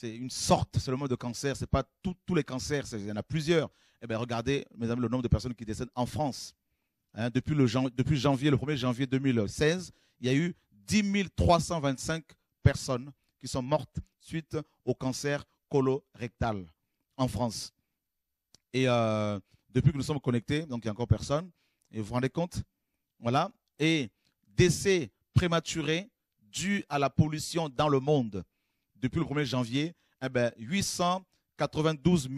une sorte seulement de cancer. Ce n'est pas tous les cancers. Il y en a plusieurs. Eh bien, regardez, mesdames, le nombre de personnes qui décèdent en France. Hein. depuis, le, depuis janvier, le 1er janvier 2016, il y a eu 10 325 personnes qui sont mortes suite au cancer colorectal en France. Et euh, depuis que nous sommes connectés, donc il n'y a encore personne, et vous vous rendez compte Voilà. Et décès prématurés, dû à la pollution dans le monde depuis le 1er janvier, eh ben, 892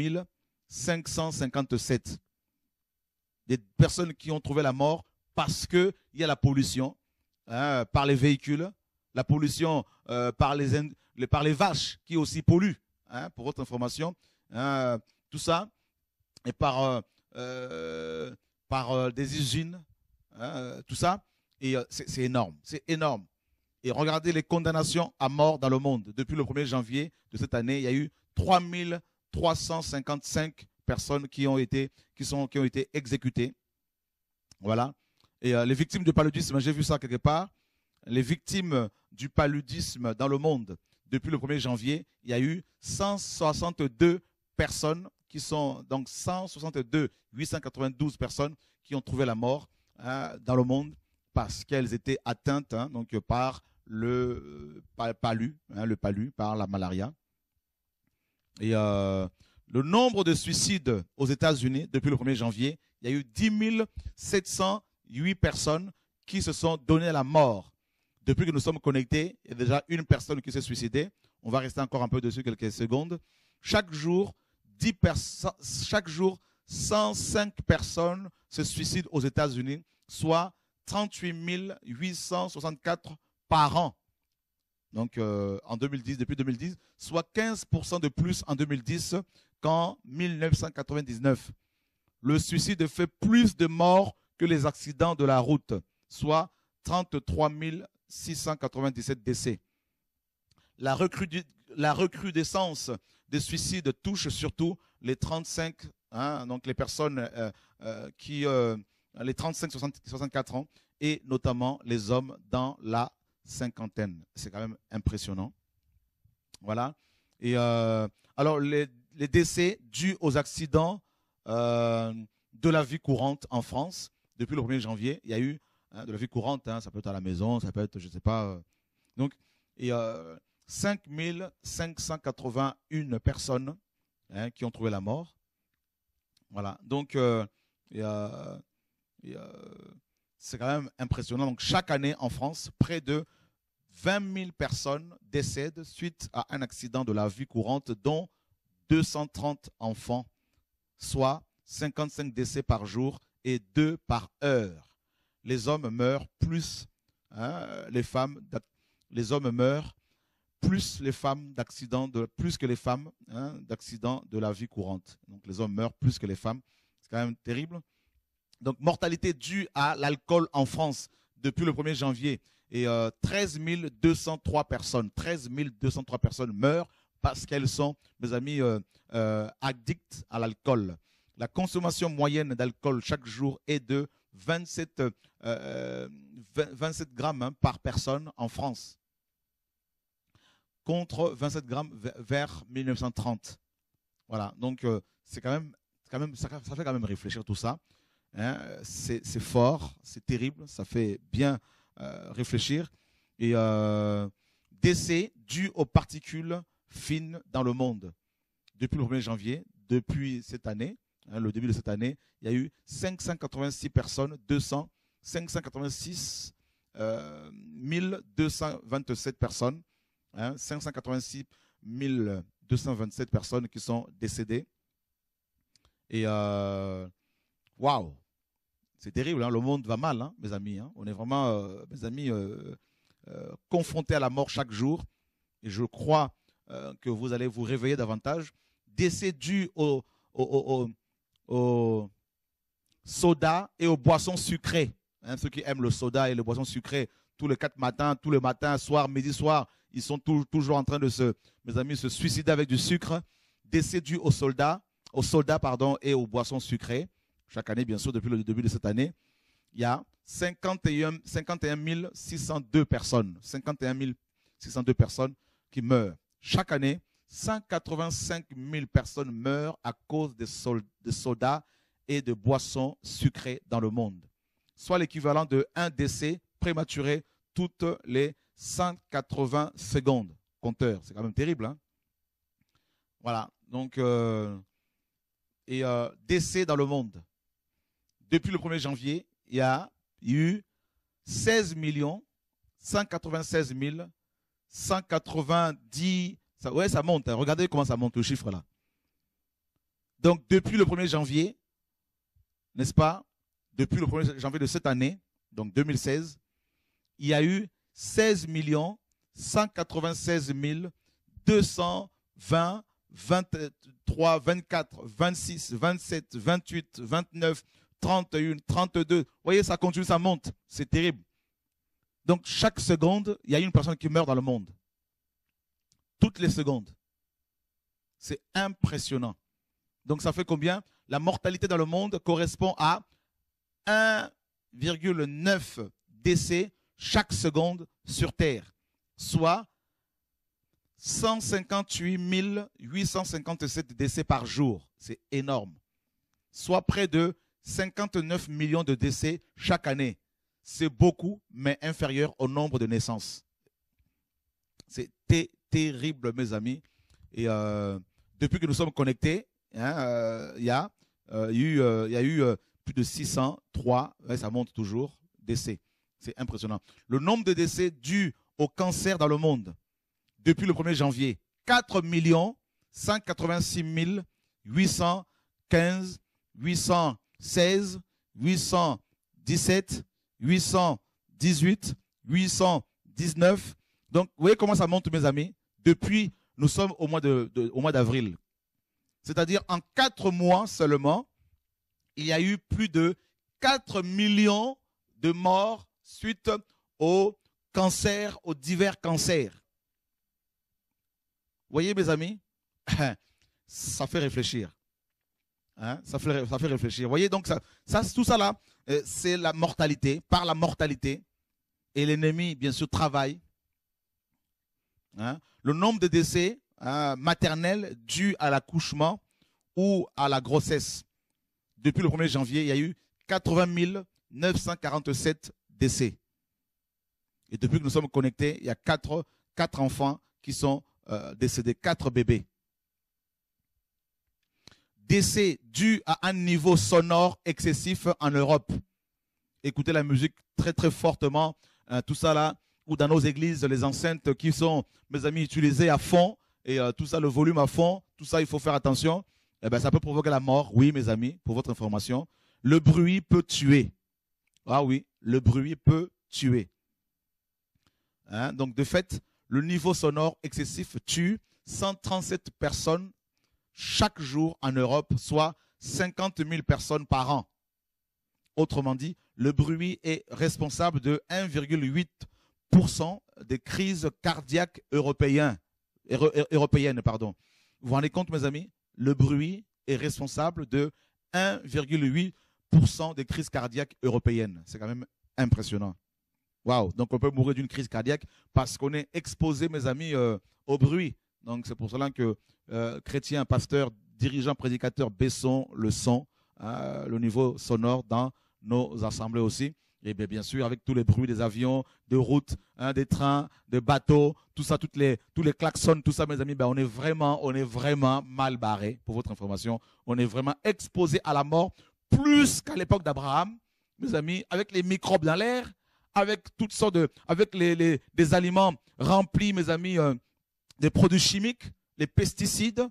557. Des personnes qui ont trouvé la mort parce qu'il y a la pollution hein, par les véhicules, la pollution euh, par, les, par les vaches qui aussi polluent, hein, pour votre information, hein, tout ça, et par, euh, euh, par des usines, tout ça. Et c'est énorme, c'est énorme. Et regardez les condamnations à mort dans le monde. Depuis le 1er janvier de cette année, il y a eu 3355 personnes qui ont été, qui sont, qui ont été exécutées. Voilà. Et euh, les victimes du paludisme, j'ai vu ça quelque part. Les victimes du paludisme dans le monde, depuis le 1er janvier, il y a eu 162 personnes qui sont, donc 162, 892 personnes qui ont trouvé la mort hein, dans le monde parce qu'elles étaient atteintes hein, donc par le palu, hein, le palu par la malaria. Et euh, le nombre de suicides aux États-Unis depuis le 1er janvier, il y a eu 10 708 personnes qui se sont données la mort. Depuis que nous sommes connectés, il y a déjà une personne qui s'est suicidée. On va rester encore un peu dessus quelques secondes. Chaque jour, 10 chaque jour 105 personnes se suicident aux États-Unis, soit 38 864 par an. Donc euh, en 2010, depuis 2010, soit 15% de plus en 2010 qu'en 1999. Le suicide fait plus de morts que les accidents de la route, soit 33 697 décès. La, recrudescence des suicides touche surtout les 35, hein, donc les personnes euh, euh, qui, les 35-64 ans, et notamment les hommes dans la cinquantaine. C'est quand même impressionnant. Voilà. Et euh, alors, les, décès dus aux accidents euh, de la vie courante en France, depuis le 1er janvier, il y a eu hein, de la vie courante, hein. ça peut être à la maison, ça peut être, je ne sais pas. donc Euh, donc, et, 5581 euh, personnes hein, qui ont trouvé la mort. Voilà. Donc, il y a c'est quand même impressionnant. Donc chaque année en France, près de 20 000 personnes décèdent suite à un accident de la vie courante, dont 230 enfants, soit 55 décès par jour et 2 par heure. Les hommes meurent plus, hein, les femmes, les hommes meurent plus les femmes d'accidents, plus que les femmes hein, d'accidents de la vie courante. Donc les hommes meurent plus que les femmes. C'est quand même terrible donc mortalité due à l'alcool en France depuis le 1er janvier. Et 13 euh, 203 personnes, personnes meurent parce qu'elles sont, mes amis, euh, euh, addictes à l'alcool. La consommation moyenne d'alcool chaque jour est de 27, grammes hein, par personne en France, contre 27 grammes vers 1930. Voilà, donc c'est quand même, quand même ça fait quand même réfléchir tout ça. Hein, c'est fort, c'est terrible, ça fait bien euh, réfléchir. Et euh, décès dû aux particules fines dans le monde. Depuis le 1er janvier, depuis cette année, hein, le début de cette année, il y a eu 586 personnes, 200, 586 euh, 1227 personnes, 586 hein, 1227 personnes qui sont décédées. Et euh, waouh, c'est terrible, hein. le monde va mal, hein, mes amis. Hein. on est vraiment, euh, mes amis, euh, euh, confrontés à la mort chaque jour. Et je crois que vous allez vous réveiller davantage. Décès dû au, soda et aux boissons sucrées. ceux qui aiment le soda et les boissons sucrées, tous les quatre matins, tous les matins, soir, midi, soir, ils sont toujours en train de se, mes amis, se suicider avec du sucre. Décès dû aux soldats, aux soldats pardon, et aux boissons sucrées chaque année, bien sûr, depuis le début de cette année, il y a 51, 602 personnes, 51 602 personnes qui meurent. Chaque année, 185 000 personnes meurent à cause des soldats et de boissons sucrées dans le monde, soit l'équivalent de un décès prématuré toutes les 180 secondes. Compteur, c'est quand même terrible. Hein. voilà, donc, euh, et euh, décès dans le monde depuis le 1er janvier, il y a eu 16 millions 196 190. Ça, ouais, ça monte. Hein. Regardez comment ça monte, le chiffre là. Donc, depuis le 1er janvier, n'est-ce pas Depuis le 1er janvier de cette année, donc 2016, il y a eu 16 millions 196 220, 23, 24, 26, 27, 28, 29, 31, 32. Vous voyez, ça continue, ça monte. C'est terrible. Donc, chaque seconde, il y a une personne qui meurt dans le monde. Toutes les secondes. C'est impressionnant. Donc, ça fait combien La mortalité dans le monde correspond à 1,9 décès chaque seconde sur Terre, soit 158 857 décès par jour. C'est énorme. Soit près de 59 millions de décès chaque année. C'est beaucoup, mais inférieur au nombre de naissances. C'est terrible, mes amis. Et euh, depuis que nous sommes connectés, hein, euh, euh, il y, a, eu, plus de 603, ça monte toujours, décès. C'est impressionnant. Le nombre de décès dus au cancer dans le monde depuis le 1er janvier, 4 186 815 800 16, 817, 818, 819. Donc, vous voyez comment ça monte, mes amis Depuis, nous sommes au mois d'avril. C'est-à-dire, en quatre mois seulement, il y a eu plus de 4 millions de morts suite au cancer, aux divers cancers. Vous voyez, mes amis Ça fait réfléchir. Hein, ça, fait, réfléchir. Vous voyez, donc ça, tout ça là, euh, c'est la mortalité, par la mortalité. Et l'ennemi, bien sûr, travaille. Hein. le nombre de décès hein, maternels dus à l'accouchement ou à la grossesse. Depuis le 1er janvier, il y a eu 80 947 décès. Et depuis que nous sommes connectés, il y a 4, enfants qui sont euh, décédés, 4 bébés décès dû à un niveau sonore excessif en Europe. Écoutez la musique très très fortement, euh, tout ça là, ou dans nos églises, les enceintes qui sont, mes amis, utilisées à fond, et euh, tout ça, le volume à fond, tout ça, il faut faire attention. Eh ben, ça peut provoquer la mort, oui, mes amis, pour votre information. Le bruit peut tuer. Ah oui, le bruit peut tuer. Hein, donc, de fait, le niveau sonore excessif tue 137 personnes chaque jour en Europe, soit 50 000 personnes par an. Autrement dit, le bruit est responsable de 1,8% des crises cardiaques européennes. E, européennes pardon. Vous vous rendez compte, mes amis Le bruit est responsable de 1,8% des crises cardiaques européennes. C'est quand même impressionnant. Waouh Donc on peut mourir d'une crise cardiaque parce qu'on est exposé, mes amis, euh, au bruit. Donc c'est pour cela que Chrétiens, euh, chrétien, pasteur, dirigeant, prédicateur, baissons le son, euh, le niveau sonore dans nos assemblées aussi. Et bien, bien sûr, avec tous les bruits des avions, de routes, hein, des trains, des bateaux, tout ça, toutes les, tous les klaxons, tout ça, mes amis, ben, on est vraiment, on est vraiment mal barré, pour votre information. On est vraiment exposé à la mort plus qu'à l'époque d'Abraham, mes amis, avec les microbes dans l'air, avec toutes sortes de, avec les, des aliments remplis, mes amis, euh, des produits chimiques, les pesticides,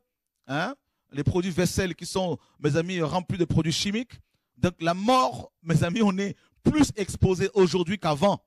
hein, les produits vaisselle qui sont, mes amis, remplis de produits chimiques. Donc la mort, mes amis, on est plus exposé aujourd'hui qu'avant.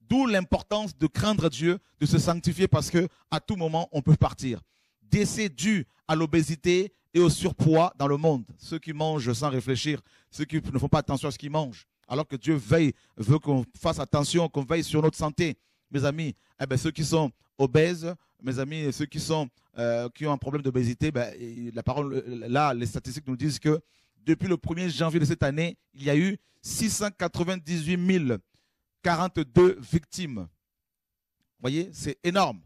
D'où l'importance de craindre Dieu, de se sanctifier parce que à tout moment on peut partir. Décès dû à l'obésité et au surpoids dans le monde. Ceux qui mangent sans réfléchir, ceux qui ne font pas attention à ce qu'ils mangent, alors que Dieu veille, veut qu'on fasse attention, qu'on veille sur notre santé mes amis, eh ben, ceux qui sont obèses, mes amis, ceux qui, sont, euh, qui ont un problème d'obésité, ben, la parole, là, les statistiques nous disent que depuis le 1er janvier de cette année, il y a eu 698 042 victimes. Vous voyez, c'est énorme.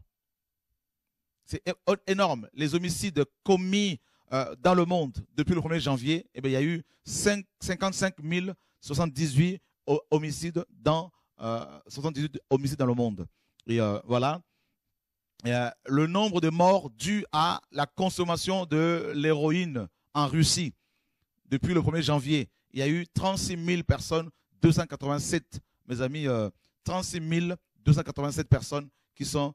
C'est énorme. Les homicides commis euh, dans le monde depuis le 1er janvier, eh bien, il y a eu 5, 55 078 homicides dans le 78 euh, homicides dans le monde. Et euh, voilà. Euh, le nombre de morts dus à la consommation de l'héroïne en Russie depuis le 1er janvier. Il y a eu 36 000 personnes, 287, mes amis, 36 287 personnes qui sont,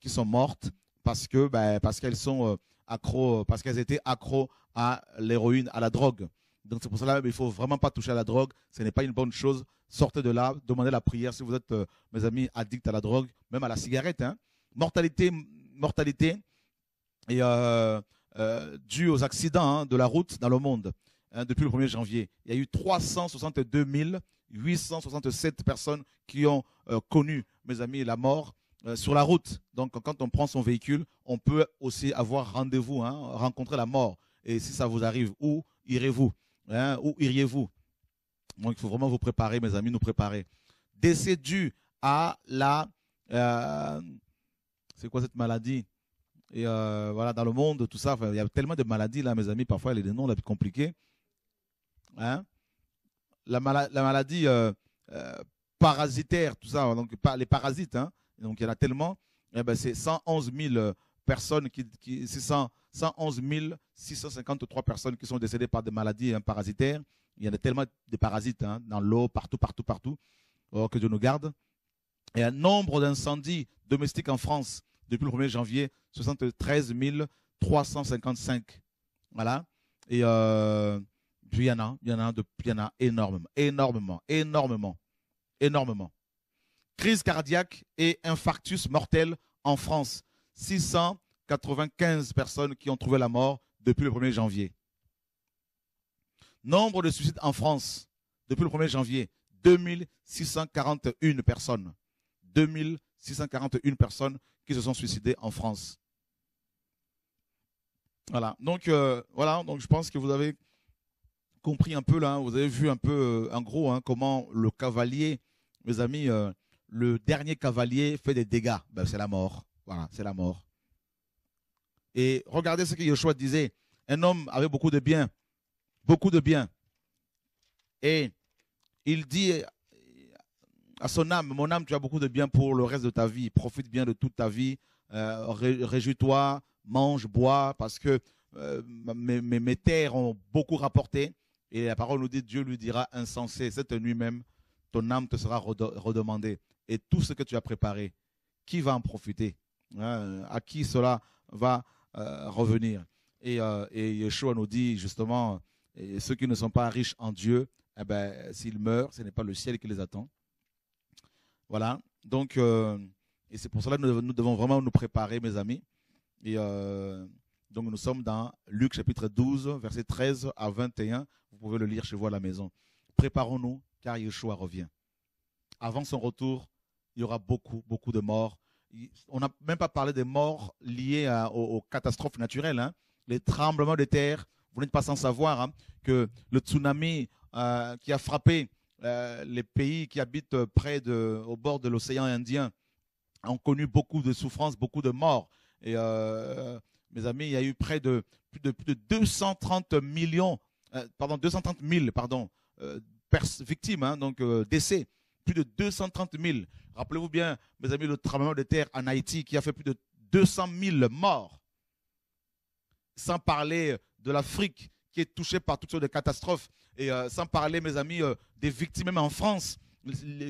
qui sont mortes parce que ben, parce qu'elles sont accro, parce qu'elles étaient accro à l'héroïne, à la drogue. Donc c'est pour cela qu'il ne faut vraiment pas toucher à la drogue. Ce n'est pas une bonne chose. Sortez de là, demandez la prière si vous êtes, euh, mes amis, addicts à la drogue, même à la cigarette. Hein. Mortalité, mortalité et, euh, euh, due aux accidents hein, de la route dans le monde. Hein, depuis le 1er janvier, il y a eu 362 867 personnes qui ont connu, mes amis, la mort sur la route. Donc quand on prend son véhicule, on peut aussi avoir rendez-vous, rencontrer la mort. Et si ça vous arrive, où irez-vous Hein, où iriez-vous Donc il faut vraiment vous préparer, mes amis, nous préparer. Décès dû à la... Euh, c'est quoi cette maladie Et euh, voilà, dans le monde, tout ça, il y a tellement de maladies là, mes amis, parfois les des noms là plus compliqués. Hein? la, maladie euh, parasitaire, tout ça, donc pas les parasites, hein. donc il y en a tellement. Eh ben, c'est 111 000 personnes qui, qui 600, 111 653 personnes qui sont décédées par des maladies hein, parasitaires. Il y en a tellement de parasites hein, dans l'eau, partout, partout, partout, euh, que Dieu nous garde. Et un nombre d'incendies domestiques en France depuis le 1er janvier, 73 355. Voilà. Et euh, puis il y en a, il y en a, il y énormément, énormément, énormément, énormément. Crise cardiaque et infarctus mortel en France. 600 95 personnes qui ont trouvé la mort depuis le 1er janvier. Nombre de suicides en France depuis le 1er janvier, 2641 personnes. 2641 personnes qui se sont suicidées en France. Voilà. Donc euh, voilà, donc je pense que vous avez compris un peu là, hein. vous avez vu un peu euh, en gros hein, comment le cavalier, mes amis, euh, le dernier cavalier fait des dégâts. Ben, c'est la mort. Voilà, c'est la mort. Et regardez ce que Yeshua disait. Un homme avait beaucoup de biens, beaucoup de biens. Et il dit à son âme, mon âme, tu as beaucoup de biens pour le reste de ta vie. Profite bien de toute ta vie. Euh, réjouis-toi, mange, bois, parce que euh, mes, terres ont beaucoup rapporté. Et la parole nous dit, Dieu lui dira, insensé, cette nuit même, ton âme te sera redemandée. Et tout ce que tu as préparé, qui va en profiter hein, À qui cela va euh, revenir. Et, euh, et, Yeshua nous dit justement, ceux qui ne sont pas riches en Dieu, eh ben, s'ils meurent, ce n'est pas le ciel qui les attend. Voilà. Donc, euh, et c'est pour cela que nous, devons vraiment nous préparer, mes amis. Et donc, nous sommes dans Luc chapitre 12, verset 13 à 21. Vous pouvez le lire chez vous à la maison. Préparons-nous, car Yeshua revient. Avant son retour, il y aura beaucoup, beaucoup de morts, on n'a même pas parlé des morts liées aux, catastrophes naturelles, hein. les tremblements de terre. Vous n'êtes pas sans savoir hein, que le tsunami euh, qui a frappé euh, les pays qui habitent euh, près de, au bord de l'océan Indien ont connu beaucoup de souffrances, beaucoup de morts. Et mes amis, il y a eu près de plus de, plus de 230 millions, pardon, 230 000, pardon, victimes, hein, donc décès plus de 230 000. Rappelez-vous bien, mes amis, le tremblement de terre en Haïti qui a fait plus de 200 000 morts. Sans parler euh, de l'Afrique qui est touchée par toutes sortes de catastrophes. Et euh, sans parler, mes amis, euh, des victimes même en France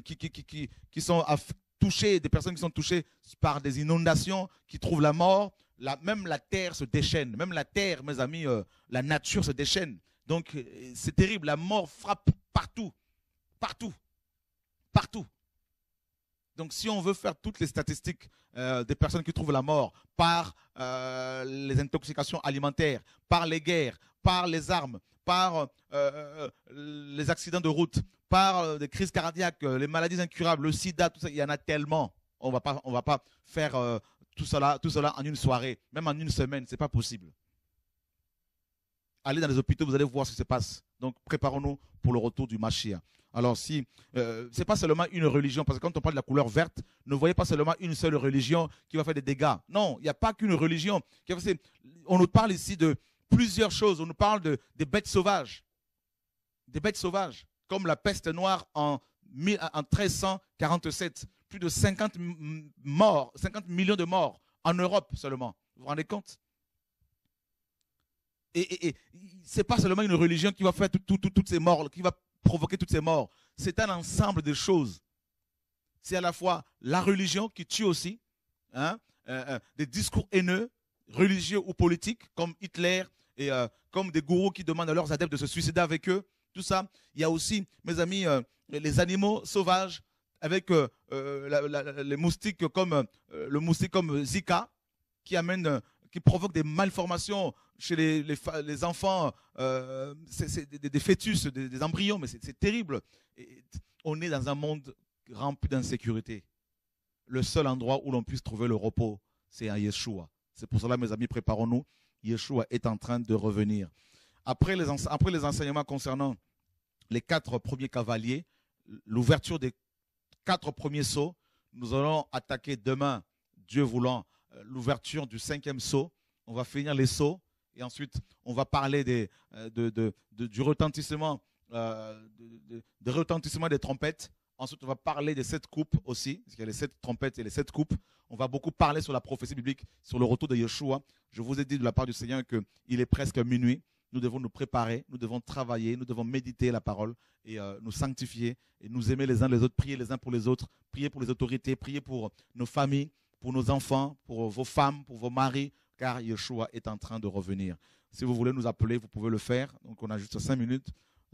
qui, sont touchées, des personnes qui sont touchées par des inondations, qui trouvent la mort. même la terre se déchaîne. Même la terre, mes amis, la nature se déchaîne. Donc c'est terrible. La mort frappe partout. Partout partout. Donc si on veut faire toutes les statistiques euh, des personnes qui trouvent la mort par euh, les intoxications alimentaires, par les guerres, par les armes, par euh, les accidents de route, par des crises cardiaques, les maladies incurables, le sida, tout ça, il y en a tellement. On va va pas faire tout cela, tout cela en une soirée, même en une semaine, c'est pas possible. Allez dans les hôpitaux, vous allez voir ce qui se passe. Donc préparons-nous pour le retour du Mashiach. Alors si euh, c'est pas seulement une religion, parce que quand on parle de la couleur verte, ne voyez pas seulement une seule religion qui va faire des dégâts. Non, il n'y a pas qu'une religion. On nous parle ici de plusieurs choses. On nous parle de, des bêtes sauvages, des bêtes sauvages, comme la peste noire en, 1347, plus de 50 morts, 50 millions de morts en Europe seulement. Vous vous rendez compte et, ce n'est c'est pas seulement une religion qui va faire toutes ces morts, qui va provoquer toutes ces morts. C'est un ensemble de choses. C'est à la fois la religion qui tue aussi, hein, euh, euh, des discours haineux, religieux ou politiques, comme Hitler et euh, comme des gourous qui demandent à leurs adeptes de se suicider avec eux. Tout ça. Il y a aussi, mes amis, les animaux sauvages avec les moustiques comme le moustique comme Zika qui amène qui provoque des malformations chez les, les, enfants, euh, des, fœtus, des, embryons, mais c'est, terrible. on est dans un monde rempli d'insécurité. Le seul endroit où l'on puisse trouver le repos, c'est à Yeshua. C'est pour cela, mes amis, préparons-nous. Yeshua est en train de revenir. Après les, après les enseignements concernant les quatre premiers cavaliers, l'ouverture des quatre premiers sauts, nous allons attaquer demain, Dieu voulant, euh, l'ouverture du cinquième saut. On va finir les sauts et ensuite on va parler euh, du retentissement, euh, de, retentissement des trompettes. Ensuite, on va parler des sept coupes aussi, parce qu'il y a les sept trompettes et les sept coupes. On va beaucoup parler sur la prophétie biblique, sur le retour de Yeshua. Je vous ai dit de la part du Seigneur qu'il est presque minuit. Nous devons nous préparer, nous devons travailler, nous devons méditer la parole et nous sanctifier et nous aimer les uns les autres, prier les uns pour les autres, prier pour les autorités, prier pour nos familles, pour nos enfants, pour vos femmes, pour vos maris, car Yeshua est en train de revenir. Si vous voulez nous appeler, vous pouvez le faire. Donc on a juste cinq minutes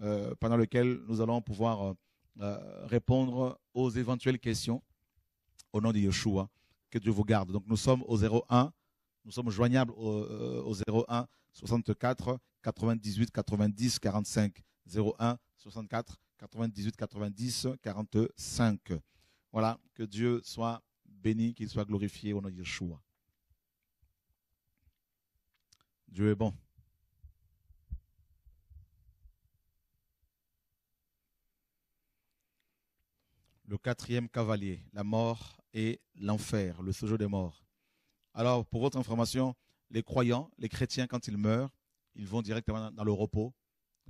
euh, pendant lesquelles nous allons pouvoir euh, euh, répondre aux éventuelles questions au nom de Yeshua. Que Dieu vous garde. Donc nous sommes au 01. Nous sommes joignables au, au 01 64 98 90 45. 01 64 98 90 45. Voilà, que Dieu soit béni, qu'il soit glorifié au nom de Yeshua. Dieu est bon. Le quatrième cavalier, la mort et l'enfer, le séjour des morts. Alors, pour votre information, les croyants, les chrétiens, quand ils meurent, ils vont directement dans le repos.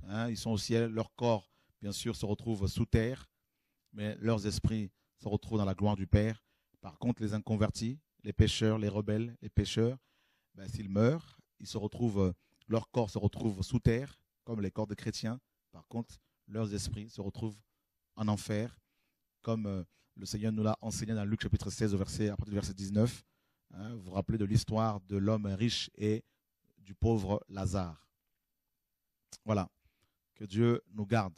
Hein. ils sont au ciel, leur corps, bien sûr, se retrouve sous terre, mais leurs esprits se retrouvent dans la gloire du Père. Par contre, les inconvertis, les pêcheurs, les rebelles, les pêcheurs, ben, s'ils meurent, ils se retrouvent, euh, leur corps se retrouve sous terre, comme les corps des chrétiens. Par contre, leurs esprits se retrouvent en enfer, comme euh, le Seigneur nous l'a enseigné dans Luc chapitre 16, au verset, à partir du verset 19. Hein, vous vous rappelez de l'histoire de l'homme riche et du pauvre Lazare. Voilà. Que Dieu nous garde.